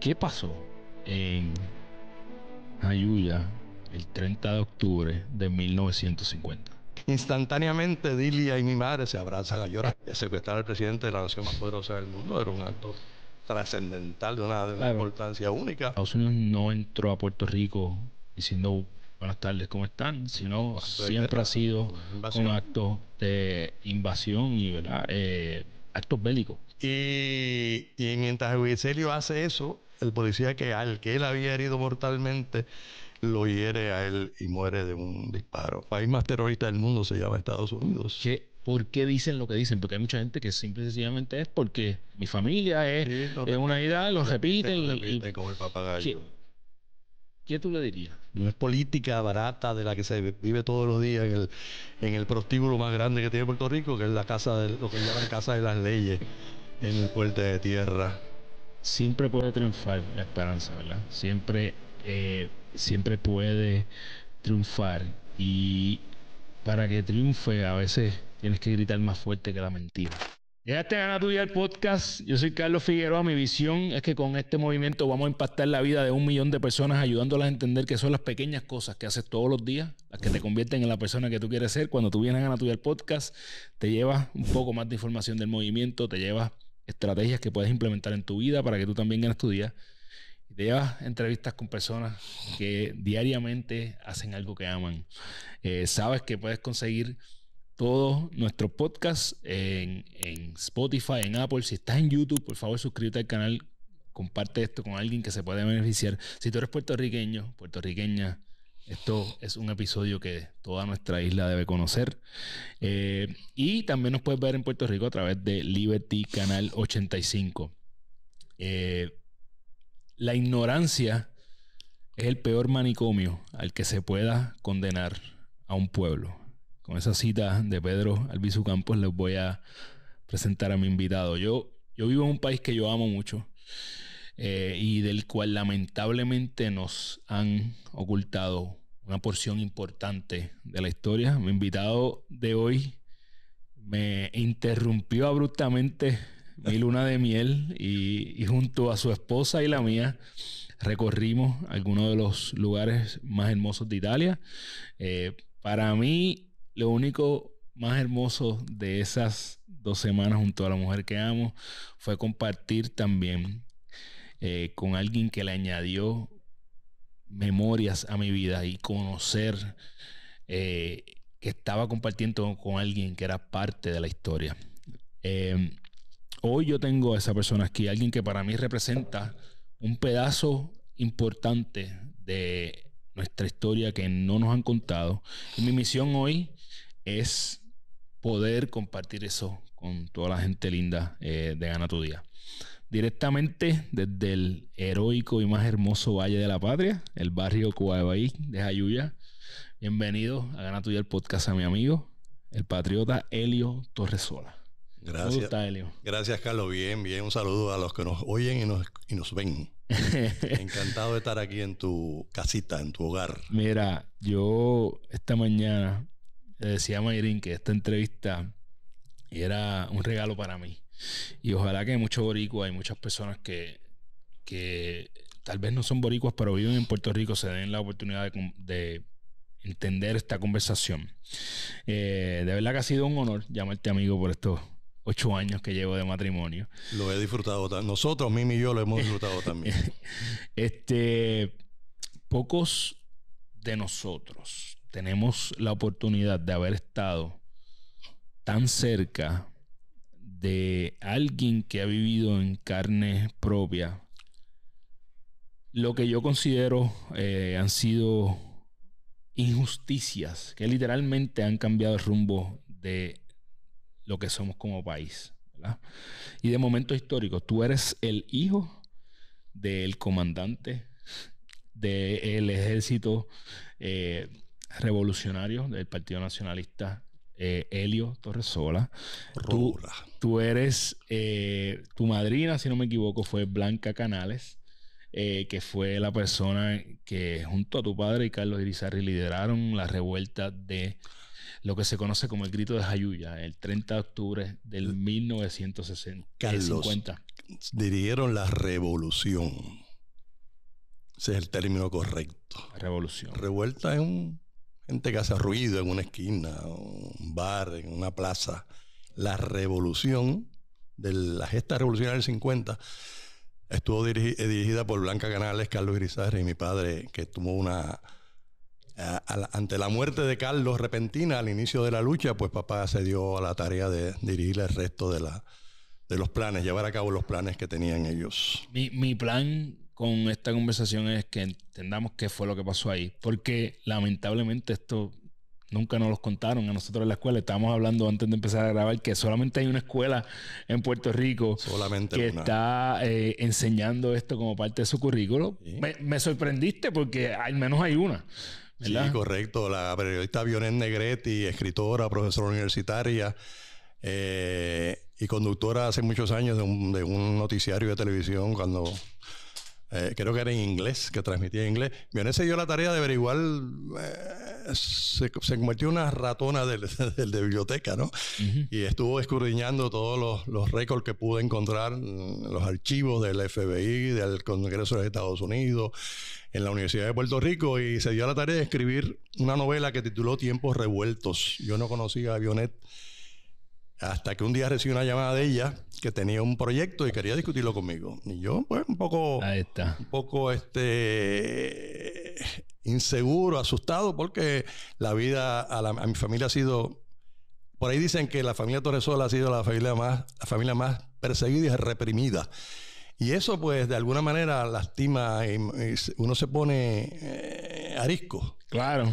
¿Qué, pasó en Ayuya el 30 de octubre de 1950? Instantáneamente Dilia y mi madre se abrazan a llorar. Secuestrar al presidente de la nación más poderosa del mundo era un acto trascendental de una, importancia única. Estados Unidos no entró a Puerto Rico diciendo buenas tardes, ¿cómo están? Sino pues, siempre ha sido pues, un acto de invasión y ¿verdad? Eh, actos bélicos. Y, y mientras hace eso, el policía que al que él había herido mortalmente lo hiere a él y muere de un disparo. País más terrorista del mundo se llama Estados Unidos. ¿Qué? ¿Por qué dicen lo que dicen? Porque hay mucha gente que simple y sencillamente es porque mi familia es, de una idea, lo repiten. lo repiten como el papagayo. ¿Qué tú le dirías? No es política barata de la que se vive todos los días en el, prostíbulo más grande que tiene Puerto Rico, que es la casa de, lo que llaman casa de las leyes, en el puente de tierra. Siempre puede triunfar la esperanza, ¿verdad? Siempre, eh, siempre puede triunfar. Y para que triunfe, a veces tienes que gritar más fuerte que la mentira. Ya a tu día el podcast. Yo soy Carlos Figueroa. Mi visión es que con este movimiento vamos a impactar la vida de un millón de personas, ayudándolas a entender que son las pequeñas cosas que haces todos los días, las que te convierten en la persona que tú quieres ser. Cuando tú vienes a tu día el podcast, te llevas un poco más de información del movimiento, te llevas estrategias que puedes implementar en tu vida para que tú también ganes tu día. te llevas entrevistas con personas que diariamente hacen algo que aman. Eh, sabes que puedes conseguir todos nuestros podcasts en, Spotify, en Apple. Si estás en YouTube, por favor suscríbete al canal. Comparte esto con alguien que se pueda beneficiar. Si tú eres puertorriqueño, puertorriqueña, esto es un episodio que toda nuestra isla debe conocer. Eh, y también nos puedes ver en Puerto Rico a través de Liberty Canal 85. Eh, la ignorancia es el peor manicomio al que se pueda condenar a un pueblo con esa cita de Pedro Albizu Campos les voy a presentar a mi invitado. Yo, yo vivo en un país que yo amo mucho eh, y del cual lamentablemente nos han ocultado una porción importante de la historia. Mi invitado de hoy me interrumpió abruptamente mi luna de miel y, junto a su esposa y la mía recorrimos algunos de los lugares más hermosos de Italia. Eh, para mí lo único más hermoso de esas dos semanas junto a la mujer que amo fue compartir también eh, con alguien que le añadió memorias a mi vida y conocer eh, que estaba compartiendo con alguien que era parte de la historia. Em, hoy yo tengo a esa persona aquí, alguien que para mí representa un pedazo importante de nuestra historia que no nos han contado. mi misión hoy es poder compartir eso con toda la gente linda eh, de Gana Tu Día. Directamente desde el heroico y más hermoso Valle de la Patria, el barrio Cuba de Jayuya. Bienvenido a Gana Tu Día, el podcast a mi amigo, el patriota Helio Torresola. Gracias. ¿Cómo Gracias, Carlos. Bien, bien. Un saludo a los que nos oyen y nos, y nos ven. Encantado de estar aquí en tu casita, en tu hogar. Mira, yo esta mañana le decía a Mayrin que esta entrevista era un regalo para mí. Y ojalá que muchos boricuas, hay muchas personas que, que tal vez no son boricuas, pero viven en Puerto Rico, se den la oportunidad de, entender esta conversación. Eh, de verdad que ha sido un honor llamarte amigo por estos ocho años que llevo de matrimonio. Lo he disfrutado Nosotros, Mimi y yo, lo hemos disfrutado también. este, pocos de nosotros tenemos la oportunidad de haber estado tan cerca de alguien que ha vivido en carne propia lo que yo considero eh, han sido injusticias que literalmente han cambiado el rumbo de lo que somos como país. Y de momento histórico, tú eres el hijo del comandante del ejército eh, revolucionario del Partido Nacionalista, eh, Helio Torresola. Tú, eres, eh, tu madrina, si no me equivoco, fue Blanca Canales. Eh, que fue la persona que junto a tu padre y Carlos Irizarry lideraron la revuelta de lo que se conoce como el grito de Jayuya, el 30 de octubre del 1960. Carlos, dirigieron la revolución. Ese es el término correcto. Revolución. Revuelta es un gente que hace ruido en una esquina, un bar, en una plaza. La revolución, de la gesta revolucionaria del 50, estuvo eh, dirigida por Blanca Canales, Carlos Grisales y mi padre, que tuvo una... ante la muerte de Carlos repentina al inicio de la lucha, pues papá se dio a la tarea de dirigir el resto de, los planes, llevar a cabo los planes que tenían ellos. mi plan con esta conversación es que entendamos qué fue lo que pasó ahí. Porque lamentablemente esto nunca nos lo contaron a nosotros en la escuela. Estábamos hablando antes de empezar a grabar que solamente hay una escuela en Puerto Rico que está eh, enseñando esto como parte de su currículo. Me, sorprendiste porque al menos hay una. Sí, correcto. La periodista Bionet Negretti, escritora, profesora universitaria. Eh, y conductora hace muchos años de un, de un noticiario de televisión cuando eh, creo que era en inglés, que transmitía en inglés. Vionet se dio la tarea de averiguar, eh, se, se, convirtió en una ratona del, de biblioteca, ¿no? Y estuvo escurriñando todos los, récords que pude encontrar, los archivos del FBI, del Congreso de Estados Unidos, en la Universidad de Puerto Rico, y se dio la tarea de escribir una novela que tituló Tiempos Revueltos. Yo no conocía a Bionet hasta que un día recibí una llamada de ella que tenía un proyecto y quería discutirlo conmigo. Y yo, pues, un poco. Un poco este. inseguro, asustado, porque la vida a, mi familia ha sido. Por ahí dicen que la familia Torresola ha sido la familia más, la familia más perseguida y reprimida. Y eso, pues, de alguna manera lastima. Y, uno se pone a eh, arisco. Claro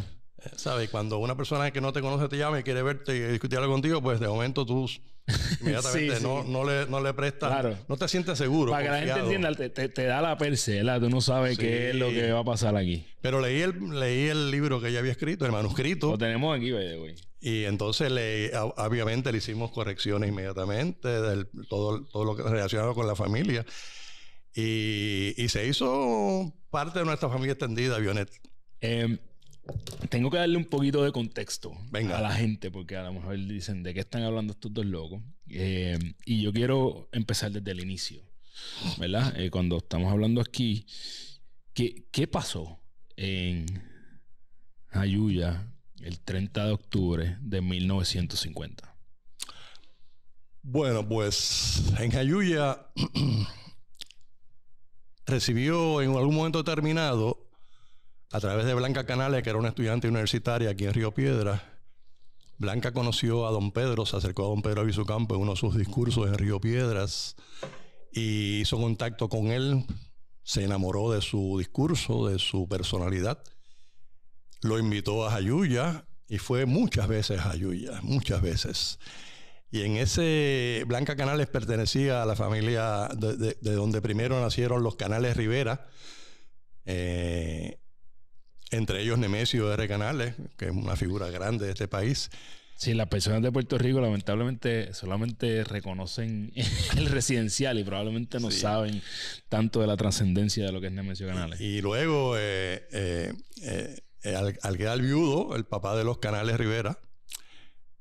sabe Cuando una persona que no te conoce te llama y quiere verte y discutir algo contigo, pues de momento tú inmediatamente no, le, prestas, no te sientes seguro. Para que la gente entienda, te, da la percela, tú no sabes qué es lo que va a pasar aquí. Pero leí el, leí el libro que ella había escrito, el manuscrito. Lo tenemos aquí, güey. Y entonces, le, obviamente, le hicimos correcciones inmediatamente, de todo, todo lo que relacionado con la familia. Y, y se hizo parte de nuestra familia extendida, Bionet. Eh, em, tengo que darle un poquito de contexto a la gente, porque a lo mejor dicen de qué están hablando estos dos locos. Eh, y yo quiero empezar desde el inicio, ¿verdad? Eh, cuando estamos hablando aquí, ¿qué, pasó en Ayuya el 30 de octubre de 1950? Bueno, pues en Ayuya recibió en algún momento determinado a través de Blanca Canales, que era una estudiante universitaria aquí en Río Piedras, Blanca conoció a don Pedro, se acercó a don Pedro campo en uno de sus discursos en Río Piedras y hizo contacto con él, se enamoró de su discurso, de su personalidad, lo invitó a Ayuya y fue muchas veces a Ayuya muchas veces. Y en ese, Blanca Canales pertenecía a la familia de, donde primero nacieron los Canales Rivera. Eh, entre ellos Nemesio R. Canales, que es una figura grande de este país. Sí, las personas de Puerto Rico lamentablemente solamente reconocen el residencial y probablemente no saben tanto de la trascendencia de lo que es Nemesio Canales. Y, luego, eh, eh, eh, eh al, quedar viudo, el papá de los Canales Rivera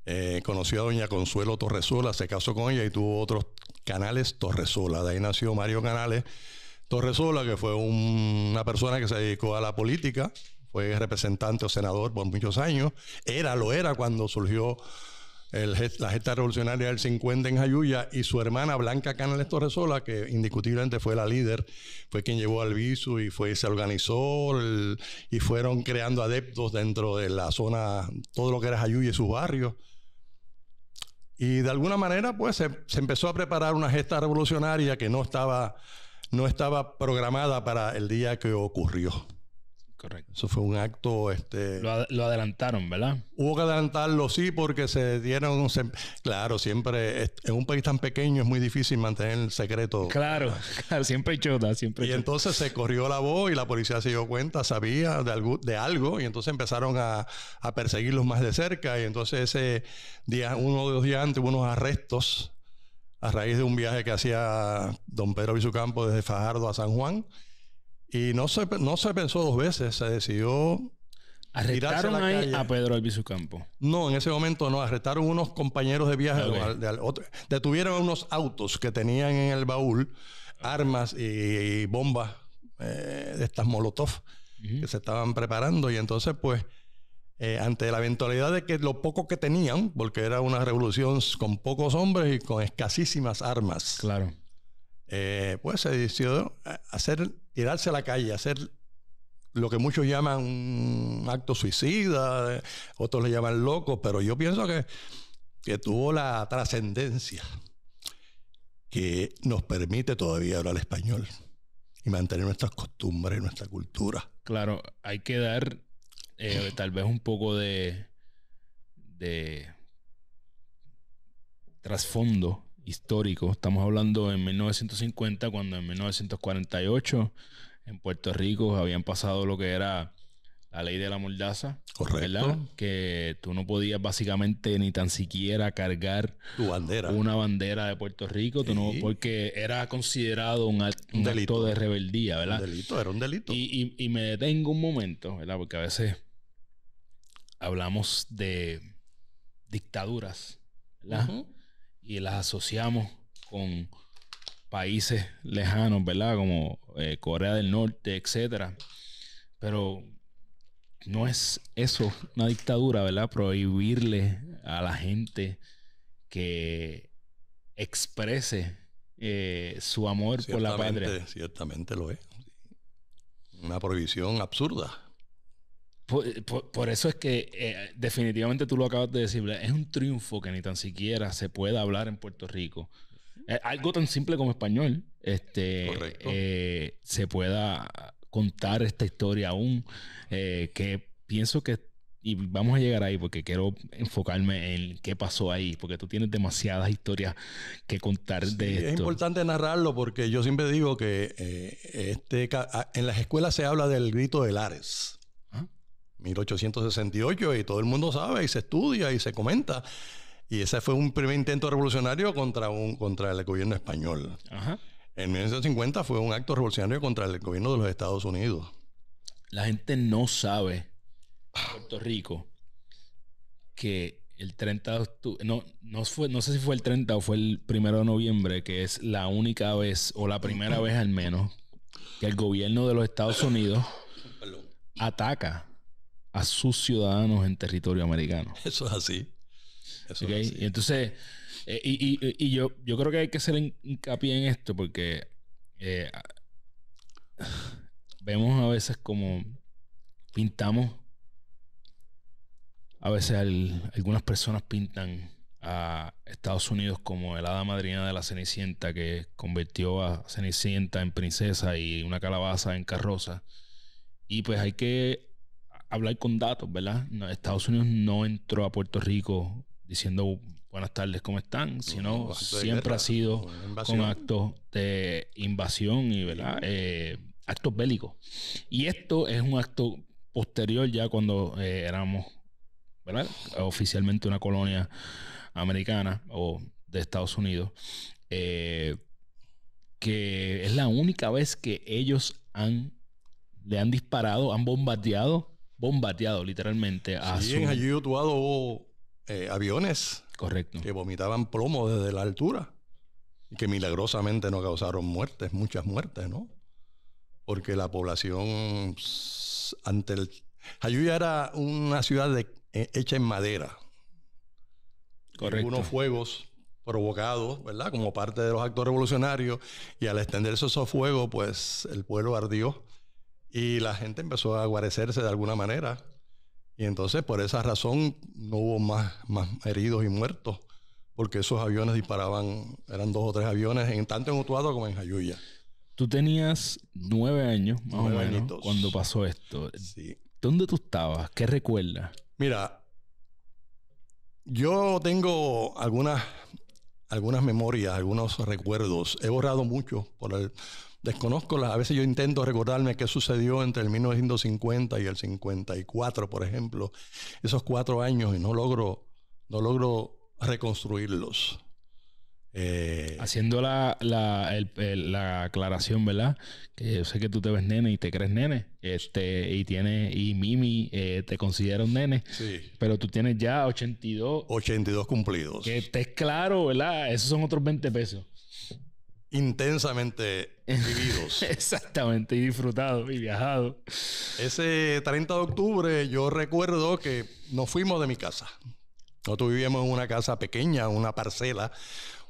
eh, conoció a doña Consuelo Torresola, se casó con ella y tuvo otros Canales Torresola. De ahí nació Mario Canales Torresola, que fue una persona que se dedicó a la política fue representante o senador por muchos años, era, lo era cuando surgió la gesta revolucionaria del 50 en Jayuya y su hermana Blanca Canales Torresola, que indiscutiblemente fue la líder, fue quien llevó al viso y fue, se organizó y fueron creando adeptos dentro de la zona, todo lo que era Jayuya y sus barrios. Y de alguna manera, pues se, se, empezó a preparar una gesta revolucionaria que no estaba, no estaba programada para el día que ocurrió. Eso fue un acto... Este, lo, adelantaron, ¿verdad? Hubo que adelantarlo, sí, porque se dieron... claro, siempre... En un país tan pequeño es muy difícil mantener el secreto. Claro, siempre hay chota, siempre Y entonces se corrió la voz y la policía se dio cuenta, sabía de algo, de algo y entonces empezaron a, perseguirlos más de cerca. Y entonces ese día, uno o dos días antes, hubo unos arrestos a raíz de un viaje que hacía don Pedro campo desde Fajardo a San Juan y no se, no se pensó dos veces, se decidió. ¿Arrestaron a ahí a Pedro Albizu Campo? No, en ese momento no, arrestaron unos compañeros de viaje, Detuvieron a otro, detuvieron unos autos que tenían en el baúl armas y, bombas eh, de estas Molotov que se estaban preparando y entonces pues eh, ante la eventualidad de que lo poco que tenían, porque era una revolución con pocos hombres y con escasísimas armas. Claro. Eh, pues se decidió hacer darse a la calle, hacer lo que muchos llaman un acto suicida, eh, otros le llaman loco, pero yo pienso que, tuvo la trascendencia que nos permite todavía hablar español y mantener nuestras costumbres, nuestra cultura. Claro, hay que dar eh, tal vez un poco de trasfondo histórico. Estamos hablando en 1950, cuando en 1948 en Puerto Rico habían pasado lo que era la ley de la Moldaza. Correcto. Que tú no podías básicamente ni tan siquiera cargar una bandera de Puerto Rico, porque era considerado un, delito. de rebeldía, ¿verdad? Un delito, era un delito. Y, me detengo un momento, ¿verdad? Porque a veces hablamos de dictaduras, ¿verdad? y las asociamos con países lejanos, ¿verdad? Como eh, Corea del Norte, etcétera. Pero no es eso una dictadura, ¿verdad? Prohibirle a la gente que exprese eh, su amor por la patria. Ciertamente lo es. Una prohibición absurda. Por, eso es que eh, definitivamente tú lo acabas de decir, es un triunfo que ni tan siquiera se pueda hablar en Puerto Rico. Eh, algo tan simple como español, este, eh, se pueda contar esta historia aún, que pienso que, y vamos a llegar ahí porque quiero enfocarme en qué pasó ahí, porque tú tienes demasiadas historias que contar de esto. Es importante narrarlo porque yo siempre digo que este, en las escuelas se habla del grito de Lares 1868 y todo el mundo sabe y se estudia y se comenta. Y ese fue un primer intento revolucionario contra, un, contra el gobierno español. En 1950 fue un acto revolucionario contra el gobierno de los Estados Unidos. La gente no sabe, Puerto Rico, que el 30 de octubre, no, no, fue, no sé si fue el 30 o fue el 1 de noviembre, que es la única vez, o la primera vez al menos, que el gobierno de los Estados Unidos ataca a sus ciudadanos en territorio americano. Eso es así. Y entonces, eh, y, yo, yo creo que hay que hacer hincapié en esto porque eh, vemos a veces como pintamos, a veces algunas personas pintan a Estados Unidos como el hada madrina de la Cenicienta que convirtió a Cenicienta en princesa y una calabaza en carroza. Y pues hay que hablar con datos, ¿verdad? Estados Unidos no entró a Puerto Rico diciendo buenas tardes, ¿cómo están? Sino siempre ha sido con actos de invasión y, ¿verdad? Eh, actos bélicos. Y esto es un acto posterior ya cuando eh, éramos, ¿verdad? Oficialmente una colonia americana o de Estados Unidos. Eh, que es la única vez que ellos han le han disparado, han bombardeado bombardeado literalmente. A sí, en eh, aviones. Correcto. Que vomitaban plomo desde la altura. Y que milagrosamente no causaron muertes, muchas muertes, ¿no? Porque la población ante el... Hayuya era una ciudad eh, hecha en madera. Correcto. Unos fuegos provocados, ¿verdad? Como parte de los actos revolucionarios. Y al extenderse esos fuegos, pues el pueblo ardió y la gente empezó a guarecerse de alguna manera. Y entonces por esa razón no hubo más, más heridos y muertos, porque esos aviones disparaban, eran dos o tres aviones, en tanto en Utuado como en Jayuya. Tú tenías nueve años, más cuando pasó esto. ¿Dónde tú estabas? ¿Qué recuerdas? Mira, yo tengo algunas, algunas memorias, algunos recuerdos. He borrado mucho por el, Desconozco, las, a veces yo intento recordarme qué sucedió entre el 1950 y el 54, por ejemplo, esos cuatro años y no logro, no logro reconstruirlos. Eh, Haciendo la, aclaración, ¿verdad? Que yo sé que tú te ves nene y te crees nene. Este, y tiene, y Mimi eh, te considera un nene. Sí. Pero tú tienes ya 82. 82 cumplidos. Que estés claro, ¿verdad? Esos son otros 20 pesos intensamente vividos. Exactamente, y disfrutado y viajado. Ese 30 de octubre yo recuerdo que nos fuimos de mi casa. Nosotros vivíamos en una casa pequeña, una parcela,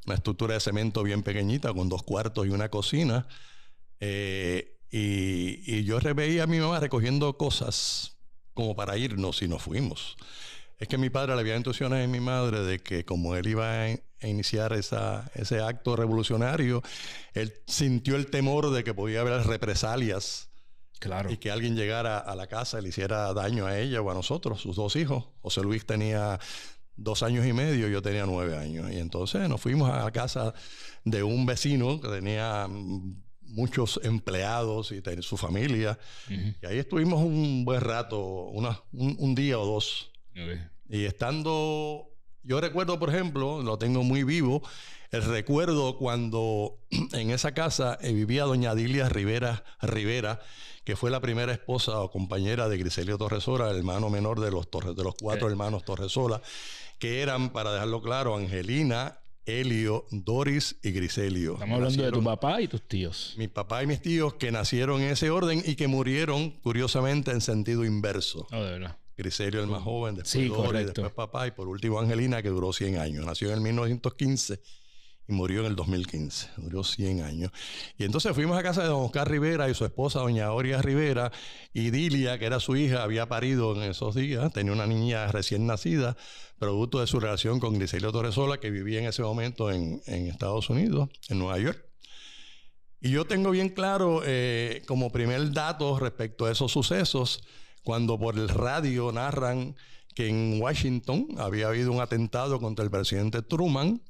una estructura de cemento bien pequeñita con dos cuartos y una cocina. Eh, y, y, yo veía a mi mamá recogiendo cosas como para irnos y nos fuimos. Es que mi padre le había intuiciones a mi madre de que como él iba a, iniciar ese acto revolucionario, él sintió el temor de que podía haber represalias. Claro. Y que alguien llegara a la casa y le hiciera daño a ella o a nosotros, sus dos hijos. José Luis tenía dos años y medio, yo tenía nueve años. Y entonces nos fuimos a la casa de un vecino que tenía mm, muchos empleados y su familia. Y ahí estuvimos un buen rato, un, día o dos. Y estando, yo recuerdo, por ejemplo, lo tengo muy vivo, el recuerdo cuando en esa casa eh, vivía doña Dilia Rivera Rivera, que fue la primera esposa o compañera de Griselio Torresola, el hermano menor de los, Torres, de los cuatro hermanos Torresola, que eran, para dejarlo claro, Angelina, Helio, Doris y Griselio. Estamos hablando de tu papá y tus tíos. Mi papá y mis tíos que nacieron en ese orden y que murieron, curiosamente, en sentido inverso. No, oh, de verdad. Griselio el más joven, después y después papá y por último Angelina que duró 100 años. Nació en el 1915 y murió en el 2015. Duró 100 años. Y entonces fuimos a casa de don Oscar Rivera y su esposa, doña Oria Rivera, y Dilia, que era su hija, había parido en esos días, tenía una niña recién nacida, producto de su relación con Griselio Torresola, que vivía en ese momento en, Estados Unidos, en Nueva York. Y yo tengo bien claro, eh, como primer dato respecto a esos sucesos, cuando por el radio narran que en Washington había habido un atentado contra el presidente Truman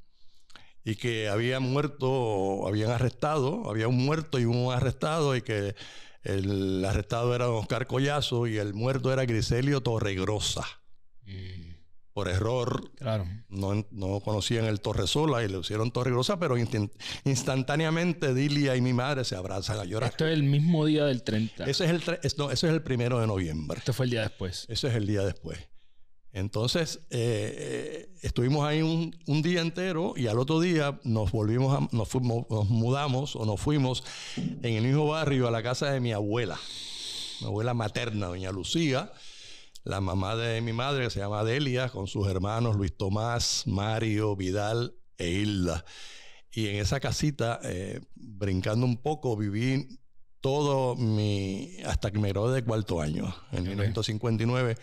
y que había muerto, habían arrestado, había un muerto y un arrestado y que el arrestado era Oscar Collazo y el muerto era Griselio Torregrosa. Mm por error. No, no conocían el Sola y le pusieron Grosa, pero instantáneamente Dilia y mi madre se abrazan a llorar. Esto es el mismo día del 30. Ese es el, ese es el primero de noviembre. Este fue el día después. Ese es el día después. Entonces, eh, eh, estuvimos ahí un, día entero y al otro día nos volvimos, nos, fuimos, nos mudamos o nos fuimos en el mismo barrio a la casa de mi abuela, mi abuela materna, doña Lucía, la mamá de mi madre, se llama Delia, con sus hermanos Luis Tomás, Mario, Vidal e Hilda. Y en esa casita, eh, brincando un poco, viví todo mi. hasta que me gradué de cuarto año. En 1959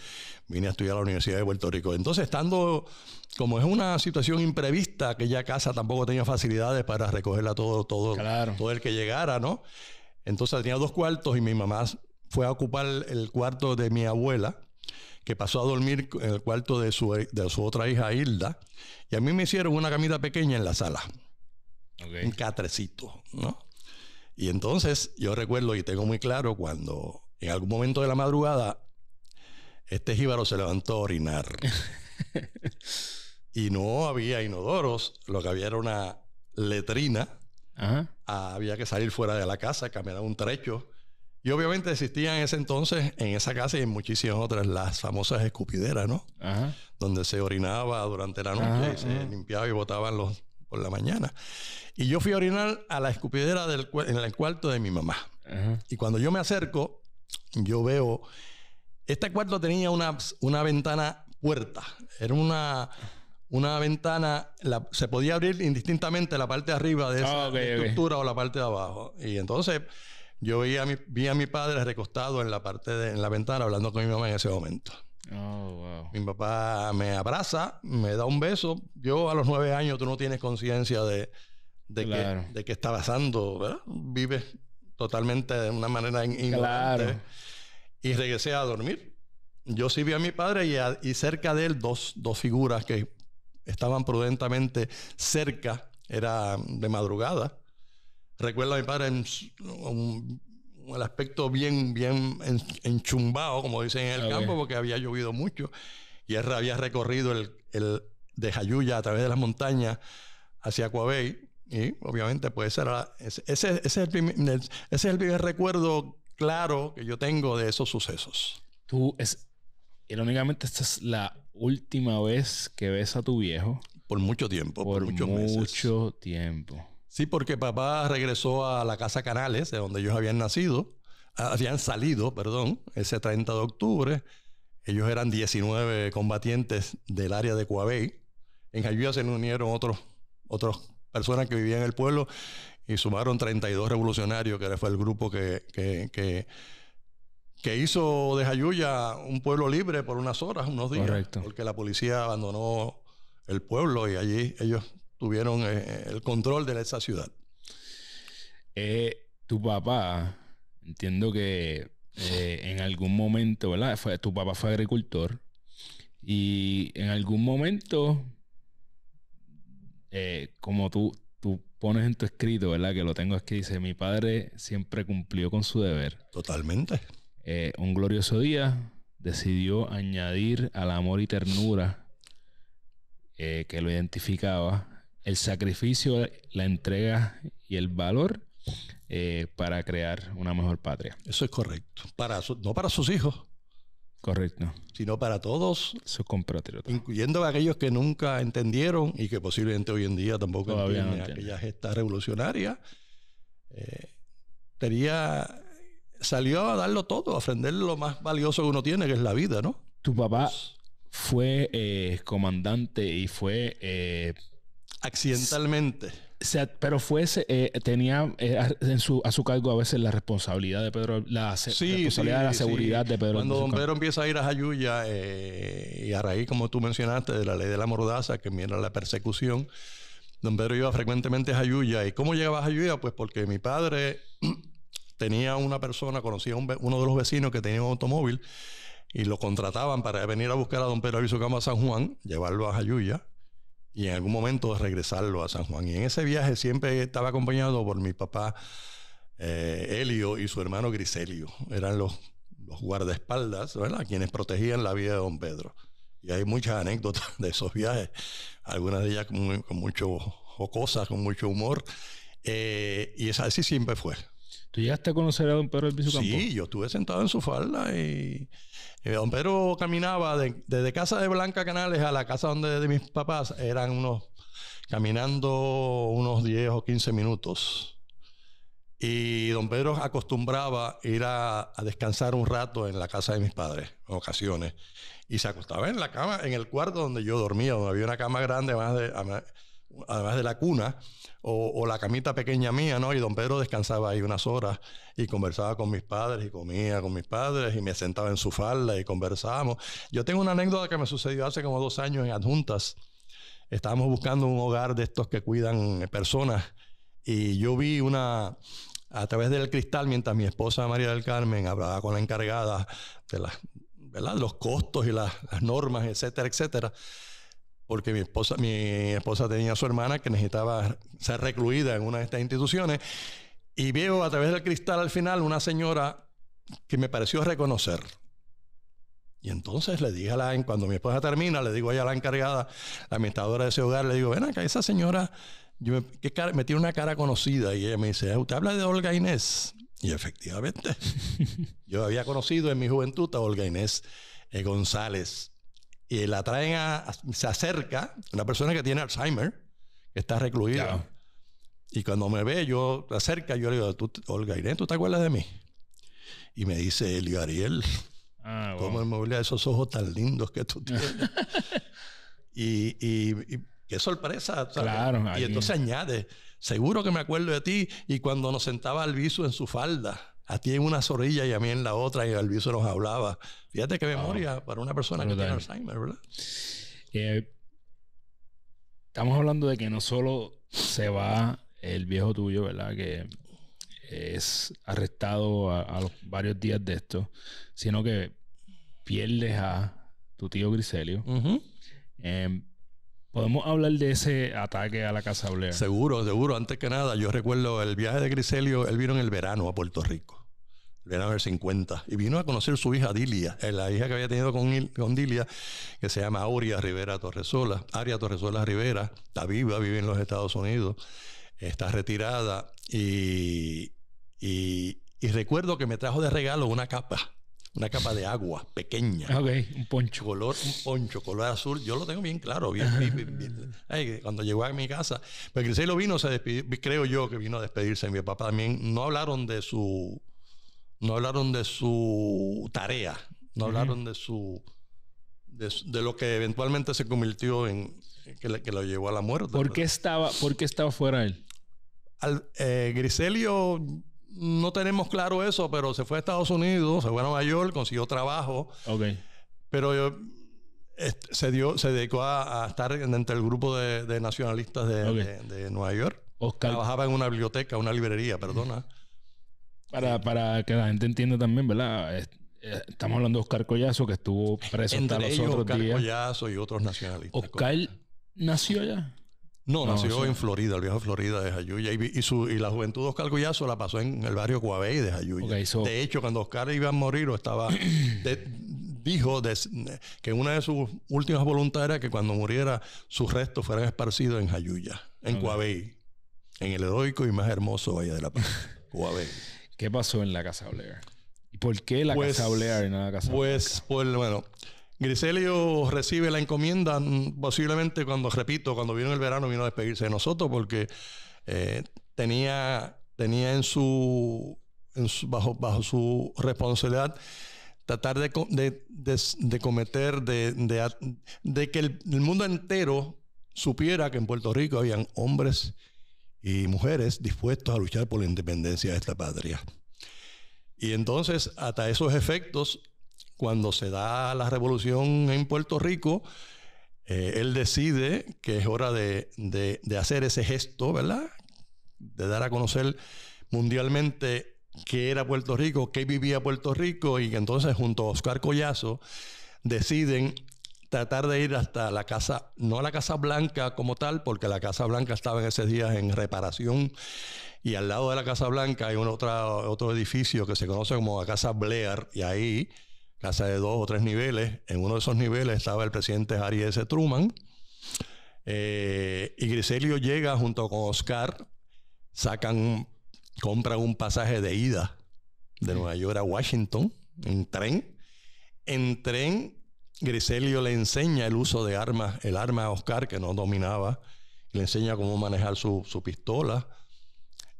vine a estudiar a la Universidad de Puerto Rico. Entonces, estando. como es una situación imprevista, aquella casa tampoco tenía facilidades para recogerla todo, todo, todo el que llegara, ¿no? Entonces tenía dos cuartos y mi mamá fue a ocupar el cuarto de mi abuela que pasó a dormir en el cuarto de su, de su otra hija Hilda, y a mí me hicieron una camita pequeña en la sala. Un catrecito, ¿no? Y entonces yo recuerdo y tengo muy claro cuando en algún momento de la madrugada este jíbaro se levantó a orinar. y no había inodoros, lo que había era una letrina. Ah, había que salir fuera de la casa, caminar un trecho y obviamente existían en ese entonces, en esa casa y en muchísimas otras, las famosas escupideras, ¿no? Donde se orinaba durante la noche y se limpiaba y botaban los por la mañana. Y yo fui a orinar a la escupidera del, en el cuarto de mi mamá. Y cuando yo me acerco, yo veo. Este cuarto tenía una, una ventana puerta. Era una una ventana, la, se podía abrir indistintamente la parte de arriba de esa ah, estructura o la parte de abajo. Y entonces yo vi a mi, vi a mi padre recostado en la parte de, en la ventana hablando con mi mamá en ese momento. Oh, Mi papá me abraza, me da un beso. Yo a los nueve años tú no tienes conciencia de, de, que, de que está pasando, ¿verdad? Vives totalmente de una manera ignorante. Y regresé a dormir. Yo sí vi a mi padre y, y cerca de él dos, dos figuras que estaban prudentemente cerca. Era de madrugada recuerdo a mi padre en un, el aspecto bien, bien enchumbado, como dicen en el ah, campo, porque había llovido mucho. Y él había recorrido el, el de Jayuya a través de las montañas hacia Coabey. Y obviamente, pues ese, ese, ese, es el primer, ese es el primer recuerdo claro que yo tengo de esos sucesos. Tú, es, irónicamente, esta es la última vez que ves a tu viejo. Por mucho tiempo, por, muchos Mucho tiempo. Sí, porque papá regresó a la casa Canales, de donde ellos habían nacido, ah, habían salido, perdón, ese 30 de octubre. Ellos eran 19 combatientes del área de Coabey. En Jayuya se unieron otros, otras personas que vivían en el pueblo y sumaron 32 revolucionarios, que fue el grupo que, que, que, hizo de Jayuya un pueblo libre por unas horas, unos días. Porque la policía abandonó el pueblo y allí ellos tuvieron eh, eh, el control de esa ciudad. Eh, tu papá, entiendo que en algún momento, ¿verdad? tu papá fue agricultor y en algún momento, como tú, tú pones en tu escrito, ¿verdad? Que lo tengo aquí, dice, mi padre siempre cumplió con su deber. Totalmente. un glorioso día decidió añadir al amor y ternura que lo identificaba el sacrificio, la entrega y el valor eh, para crear una mejor patria. Eso es correcto. Para no para sus hijos. Correcto. Sino para todos. Sus compatriotas. Incluyendo a aquellos que nunca entendieron y que posiblemente hoy en día tampoco Todavía entienden no aquella gesta revolucionaria. Eh, tenía, salió a darlo todo, a aprender lo más valioso que uno tiene, que es la vida, ¿no? Tu papá pues fue eh, comandante y fue Accidentalmente. pero fuese eh, tenía eh, en su, a su cargo a veces la responsabilidad de Pedro, la responsabilidad de la seguridad de Pedro. Cuando Don Pedro empieza a ir a Jayuya eh, y a raíz, como tú mencionaste, de la ley de la mordaza, que mira la persecución, Don Pedro iba frecuentemente a Jayuya. ¿Y cómo llegaba a Jayuya? Pues porque mi padre tenía una persona, conocía uno de los vecinos que tenía un automóvil y lo contrataban para venir a buscar a Don Pedro Aviso Cama a San Juan, llevarlo a Jayuya y en algún momento regresarlo a San Juan. Y en ese viaje siempre estaba acompañado por mi papá Helio eh, y su hermano Griselio. Eran los, los guardaespaldas, ¿verdad? Quienes protegían la vida de don Pedro. Y hay muchas anécdotas de esos viajes, algunas de ellas con, mucho jocosas, con mucho humor. Eh, y así siempre fue. ¿Tú llegaste a conocer a don Pedro del Campo? Sí, yo estuve sentado en su falda y, eh, don Pedro caminaba desde casa de Blanca Canales a la casa donde de mis papás, eran unos, caminando unos 10 o 15 minutos. Y don Pedro acostumbraba ir a, descansar un rato en la casa de mis padres, en ocasiones. Y se acostaba en la cama, en el cuarto donde yo dormía, donde había una cama grande, además de, además de la cuna o, la camita pequeña mía, ¿no? Y don Pedro descansaba ahí unas horas y conversaba con mis padres y comía con mis padres y me sentaba en su falda y conversábamos. Yo tengo una anécdota que me sucedió hace como dos años en Adjuntas. Estábamos buscando un hogar de estos que cuidan eh, personas y yo vi una, a través del cristal, mientras mi esposa María del Carmen hablaba con la encargada de ¿verdad? los costos y las normas, etcétera, etcétera porque mi esposa, mi esposa tenía a su hermana que necesitaba ser recluida en una de estas instituciones. Y veo a través del cristal al final una señora que me pareció reconocer. Y entonces le dije a la, cuando mi esposa termina, le digo a ella, la encargada, la administradora de ese hogar, le digo, ven acá, esa señora me tiene una cara conocida. Y ella me dice, ¿usted habla de Olga Inés? Y efectivamente, yo había conocido en mi juventud a Olga Inés eh, González y la traen a, se acerca una persona que tiene Alzheimer, que está recluida. Y cuando me ve, yo acerca, yo le digo, ¿Tú, Olga Irene, ¿tú te acuerdas de mí? Y me dice, Elio Ariel, ah, ¿cómo me voy esos ojos tan lindos que tú tienes? y, qué sorpresa. y entonces añade, seguro que me acuerdo de ti y cuando nos sentaba viso en su falda a ti en una zorrilla y a mí en la otra, y se nos hablaba. Fíjate qué memoria para una persona que tiene Alzheimer, ¿verdad? estamos hablando de que no solo se va el viejo tuyo, ¿verdad? Que es arrestado a, los varios días de esto, sino que pierdes a tu tío Griselio. Em, Podemos hablar de ese ataque a la Casa Blair. Seguro, seguro. Antes que nada, yo recuerdo el viaje de Griselio, él vino en el verano a Puerto Rico le era 50. Y vino a conocer su hija Dilia, eh, la hija que había tenido con, con Dilia, que se llama Auria Rivera Torresola. Aria Torresola Rivera está viva, vive en los Estados Unidos, está retirada. Y, y, recuerdo que me trajo de regalo una capa una capa de agua pequeña. Ok, un poncho. Color, un poncho, color azul. Yo lo tengo bien claro. Bien, cuando llegó a mi casa, pero Griselo vino, se despidió, creo yo que vino a despedirse. Mi papá también no hablaron de su no hablaron de su tarea, no hablaron de su de, lo que eventualmente se convirtió en que, lo llevó a la muerte. ¿Por pues. qué estaba, ¿por qué estaba fuera él? Al, eh, Griselio, no tenemos claro eso, pero se fue a Estados Unidos, se fue a Nueva York, consiguió trabajo. Ok. Pero se, dio, se dedicó a, estar entre el grupo de, nacionalistas de, Nueva York. Oscar. Trabajaba en una biblioteca, una librería, perdona. Para, que la gente entienda también, ¿verdad? Estamos hablando de Oscar Collazo, que estuvo preso los ellos, Oscar Collazo y otros nacionalistas. ¿Oscar nació allá? No, nació en Florida, el viejo Florida de Jayuya. Y, la juventud de Oscar Collazo la pasó en el barrio Coabey de Jayuya. De hecho, cuando Oscar iba a morir o estaba... dijo que una de sus últimas voluntades era que cuando muriera sus restos fueran esparcidos en Jayuya, en en el heroico y más hermoso Valle de la Paz, Coabey. ¿Qué pasó en la Casa Blair? ¿Y por qué la pues, Casa Blair y no la Casa Pues, pues bueno, Griselio recibe la encomienda mm, posiblemente cuando, repito, cuando vino el verano vino a despedirse de nosotros porque eh, tenía, tenía en su, bajo, bajo su responsabilidad tratar de, de, de, cometer, de, que el, el, mundo entero supiera que en Puerto Rico habían hombres y mujeres dispuestos a luchar por la independencia de esta patria. Y entonces, hasta esos efectos, cuando se da la revolución en Puerto Rico, eh, él decide que es hora de, de hacer ese gesto, ¿verdad? De dar a conocer mundialmente qué era Puerto Rico, qué vivía Puerto Rico, y entonces junto a Oscar Collazo deciden tratar de ir hasta la Casa, no a la Casa Blanca como tal, porque la Casa Blanca estaba en ese días en reparación y al lado de la Casa Blanca hay otro edificio que se conoce como la Casa Blair y ahí, casa de dos o tres niveles, en uno de esos niveles estaba el presidente Harry S. Truman eh, y Griselio llega junto con Oscar, sacan, compran un pasaje de ida de Nueva York a Washington en tren. En tren Griselio le enseña el uso de armas, el arma a Oscar que no dominaba, le enseña cómo manejar su, pistola.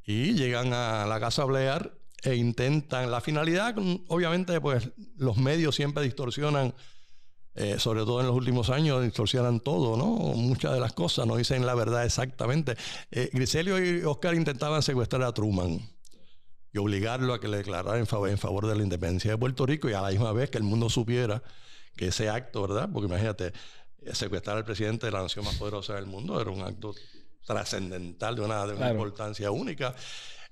Y llegan a la casa Blear e intentan. La finalidad, obviamente, pues los medios siempre distorsionan, eh, sobre todo en los últimos años, distorsionan todo, ¿no? Muchas de las cosas, no dicen la verdad exactamente. Eh, Griselio y Oscar intentaban secuestrar a Truman y obligarlo a que le declarara en favor, en favor de la independencia de Puerto Rico y a la misma vez que el mundo supiera que ese acto, ¿verdad? Porque imagínate, secuestrar al presidente de la nación más poderosa del mundo era un acto trascendental de una, importancia única.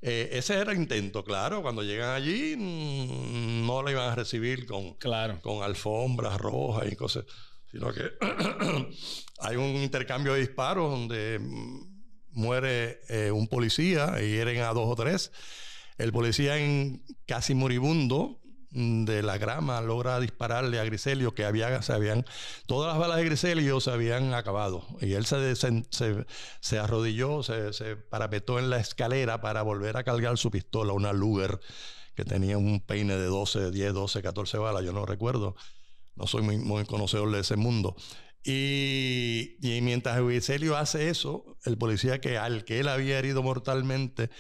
Eh, ese era el intento, claro. Cuando llegan allí, mm, no le iban a recibir con, con alfombras rojas y cosas, sino que hay un intercambio de disparos donde mm, muere eh, un policía y hieren a dos o tres. El policía en casi moribundo de la grama logra dispararle a Griselio que había, se habían, todas las balas de Griselio se habían acabado y él se, se, arrodilló, se, parapetó en la escalera para volver a cargar su pistola, una Luger que tenía un peine de 12, 10, 12, 14 balas, yo no recuerdo, no soy muy, conocedor de ese mundo. Y, y, mientras Griselio hace eso, el policía que al que él había herido mortalmente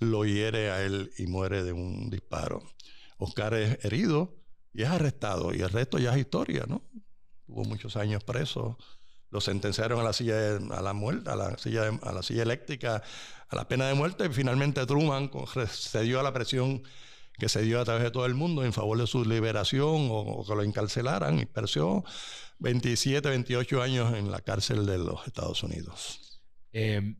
lo hiere a él y muere de un disparo. Oscar es herido y es arrestado. Y el resto ya es historia, ¿no? Tuvo muchos años preso. Lo sentenciaron a la silla a la muerte, a la silla a la silla eléctrica, a la pena de muerte. Y finalmente Truman cedió a la presión que se dio a través de todo el mundo en favor de su liberación o, que lo encarcelaran y persió 27, 28 años en la cárcel de los Estados Unidos. Eh,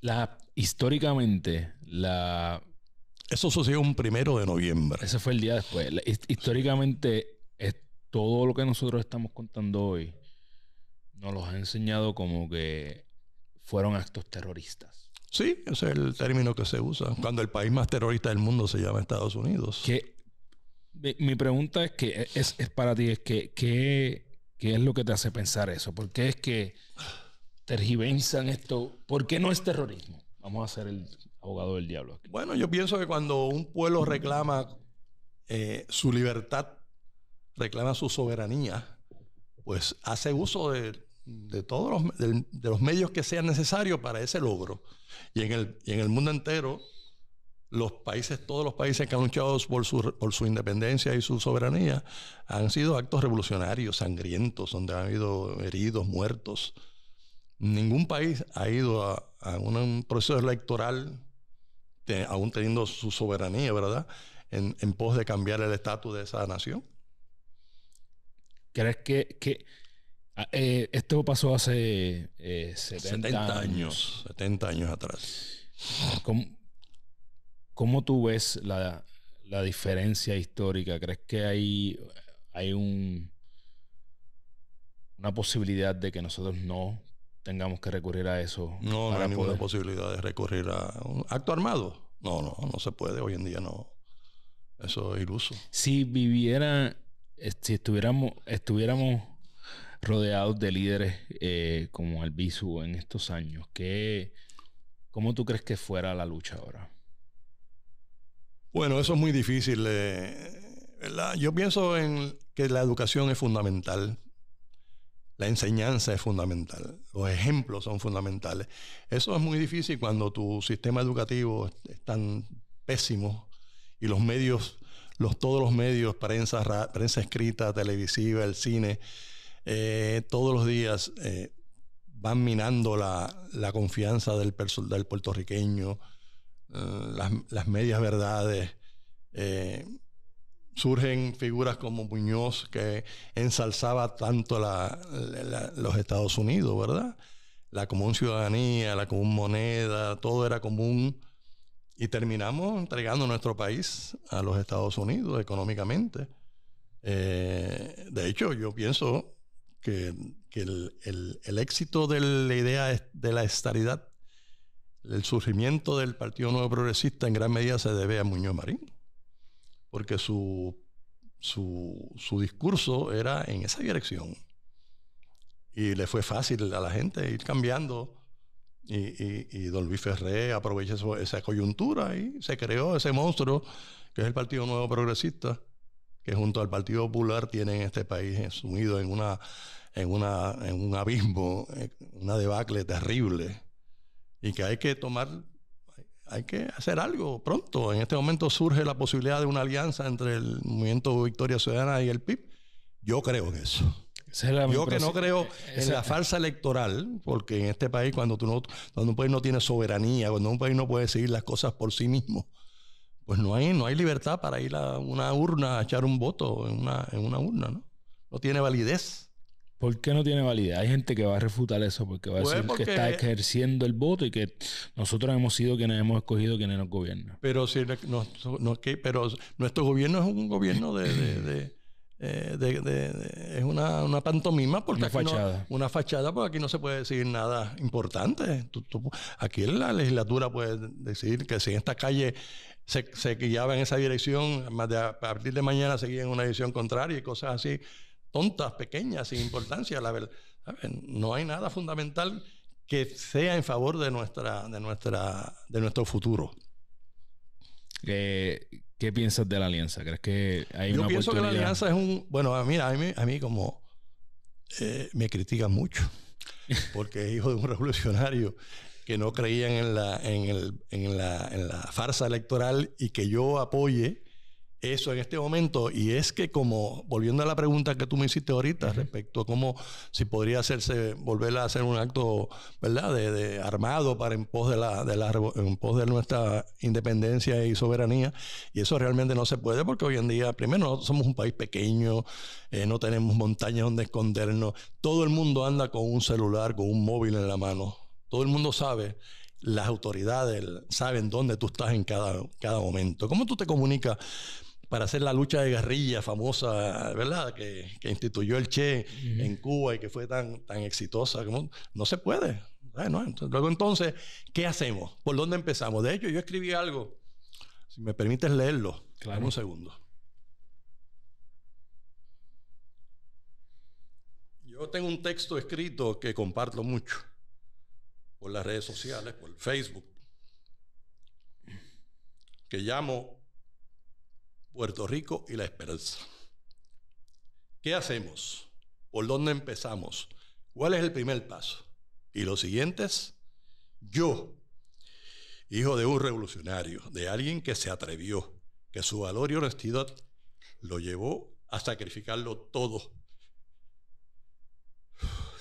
la, históricamente, la eso sucedió un primero de noviembre. Ese fue el día después. Históricamente, todo lo que nosotros estamos contando hoy nos los ha enseñado como que fueron actos terroristas. Sí, ese es el término que se usa. Cuando el país más terrorista del mundo se llama Estados Unidos. Que, mi pregunta es que e, es, para ti, es que, ¿qué es lo que te hace pensar eso? ¿Por qué es que tergiversan esto? ¿Por qué no es terrorismo? Vamos a hacer el abogado del diablo Bueno, yo pienso que cuando un pueblo reclama eh, su libertad, reclama su soberanía, pues hace uso de, todos los, medios que sean necesarios para ese logro. Y en el, en el mundo entero, los países, todos los países que han luchado por su, por su independencia y su soberanía, han sido actos revolucionarios, sangrientos, donde han habido heridos, muertos. Ningún país ha ido a un proceso electoral aún teniendo su soberanía, ¿verdad? En, pos de cambiar el estatus de esa nación. ¿Crees que, ah, eh, esto pasó hace eh, 70, 70 años, 70 años atrás. ¿Cómo, tú ves la, diferencia histórica? ¿Crees que hay, hay un, una posibilidad de que nosotros no tengamos que recurrir a eso. No, no hay ninguna posibilidad de recurrir a un acto armado. No, no, no se puede. Hoy en día no. Eso es iluso. Si viviera, eh, si estuviéramos, estuviéramos rodeados de líderes eh, como Albizu en estos años, ¿qué, ¿cómo tú crees que fuera la lucha ahora? Bueno, eso es muy difícil. Eh, Yo pienso en que la educación es fundamental la enseñanza es fundamental, los ejemplos son fundamentales. Eso es muy difícil cuando tu sistema educativo es tan pésimo y los medios, los, todos los medios, prensa, prensa escrita, televisiva, el cine, eh, todos los días eh, van minando la, confianza del, del puertorriqueño, eh, las, las, medias verdades surgen figuras como Muñoz que ensalzaba tanto la, los Estados Unidos, ¿verdad? La común ciudadanía, la común moneda, todo era común. Y terminamos entregando nuestro país a los Estados Unidos económicamente. Eh, de hecho, yo pienso que, el, el, éxito de la idea de la estaridad, el surgimiento del Partido Nuevo Progresista en gran medida se debe a Muñoz Marín porque su, discurso era en esa dirección. Y le fue fácil a la gente ir cambiando. Y, y, don Luis Ferré aprovecha esa coyuntura y se creó ese monstruo que es el Partido Nuevo Progresista, que junto al Partido Popular tienen este país sumido en, una, en, una, en un abismo, eh, una debacle terrible, y que hay que tomar hay que hacer algo pronto. En este momento surge la posibilidad de una alianza entre el Movimiento Victoria Ciudadana y el PIB. Yo creo en eso. Yo que no creo en la falsa electoral, porque en este país, cuando, tú no, cuando un país no tiene soberanía, cuando un país no puede decidir las cosas por sí mismo, pues no hay, no hay libertad para ir a una urna a echar un voto en una, en una urna, ¿no? No tiene validez. ¿Por qué no tiene validez? Hay gente que va a refutar eso porque va a pues, decir que está ejerciendo el voto y que nosotros hemos sido quienes hemos escogido quienes nos gobiernan. Pero, si no, no, que, pero nuestro gobierno es un gobierno de, eh, es una, pantomima porque una aquí fachada. No, una fachada porque aquí no se puede decir nada importante. aquí en la legislatura puede decir que si en esta calle se, se en esa dirección, a partir de mañana seguía en una dirección contraria y cosas así tontas, pequeñas, sin importancia, la verdad. No hay nada fundamental que sea en favor de, nuestra, de, nuestra, de nuestro futuro. ¿Qué, piensas de la alianza? ¿Crees que hay Yo pienso que la alianza es un... Bueno, mira, a mí, a mí como eh, me critican mucho, porque es hijo de un revolucionario que no creía en la, en, la, en la farsa electoral y que yo apoye eso en este momento. Y es que como, volviendo a la pregunta que tú me hiciste ahorita respecto a cómo si podría hacerse, volver a hacer un acto, ¿verdad?, de, armado para en pos de, la, de pos de nuestra independencia y soberanía. Y eso realmente no se puede porque hoy en día, primero, somos un país pequeño, eh, no tenemos montañas donde escondernos. Todo el mundo anda con un celular, con un móvil en la mano. Todo el mundo sabe las autoridades saben dónde tú estás en cada, cada momento. ¿Cómo tú te comunicas para hacer la lucha de guerrilla famosa, ¿verdad? Que, instituyó el Che en Cuba y que fue tan, tan exitosa. no se puede. luego entonces, ¿qué hacemos? ¿Por dónde empezamos? De hecho, yo escribí algo. Si me permites leerlo. Claro. un segundo. Yo tengo un texto escrito que comparto mucho por las redes sociales, por Facebook, que llamo Puerto Rico y la esperanza. ¿Qué hacemos? ¿Por dónde empezamos? ¿Cuál es el primer paso? Y los siguientes, yo, hijo de un revolucionario, de alguien que se atrevió, que su valor y honestidad lo llevó a sacrificarlo todo.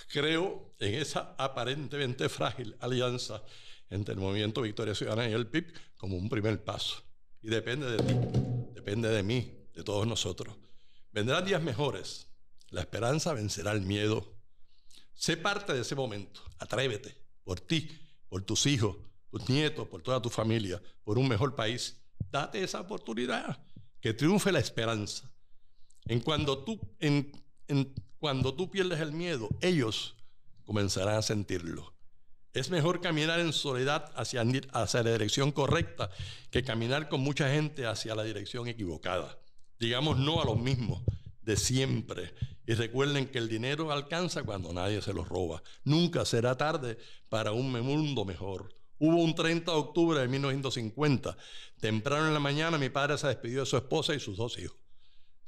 Creo en esa aparentemente frágil alianza entre el movimiento Victoria Ciudadana y el PIB como un primer paso. Y depende de ti, depende de mí, de todos nosotros. Vendrán días mejores. La esperanza vencerá el miedo. Sé parte de ese momento. Atrévete por ti, por tus hijos, tus nietos, por toda tu familia, por un mejor país. Date esa oportunidad. Que triunfe la esperanza. En cuando tú, en, cuando tú pierdes el miedo, ellos comenzarán a sentirlo. Es mejor caminar en soledad hacia, la dirección correcta que caminar con mucha gente hacia la dirección equivocada. Digamos no a los mismos de siempre. Y recuerden que el dinero alcanza cuando nadie se lo roba. Nunca será tarde para un mundo mejor. Hubo un 30 de octubre de 1950. Temprano en la mañana mi padre se despidió de su esposa y sus dos hijos.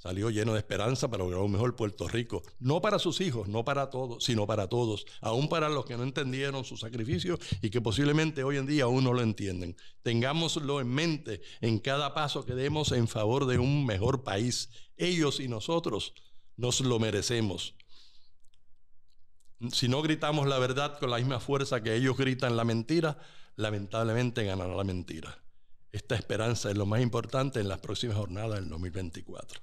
Salió lleno de esperanza para lograr un mejor Puerto Rico, no para sus hijos, no para todos, sino para todos, aún para los que no entendieron su sacrificio y que posiblemente hoy en día aún no lo entienden. Tengámoslo en mente en cada paso que demos en favor de un mejor país. Ellos y nosotros nos lo merecemos. Si no gritamos la verdad con la misma fuerza que ellos gritan la mentira, lamentablemente ganará la mentira. Esta esperanza es lo más importante en las próximas jornadas del 2024.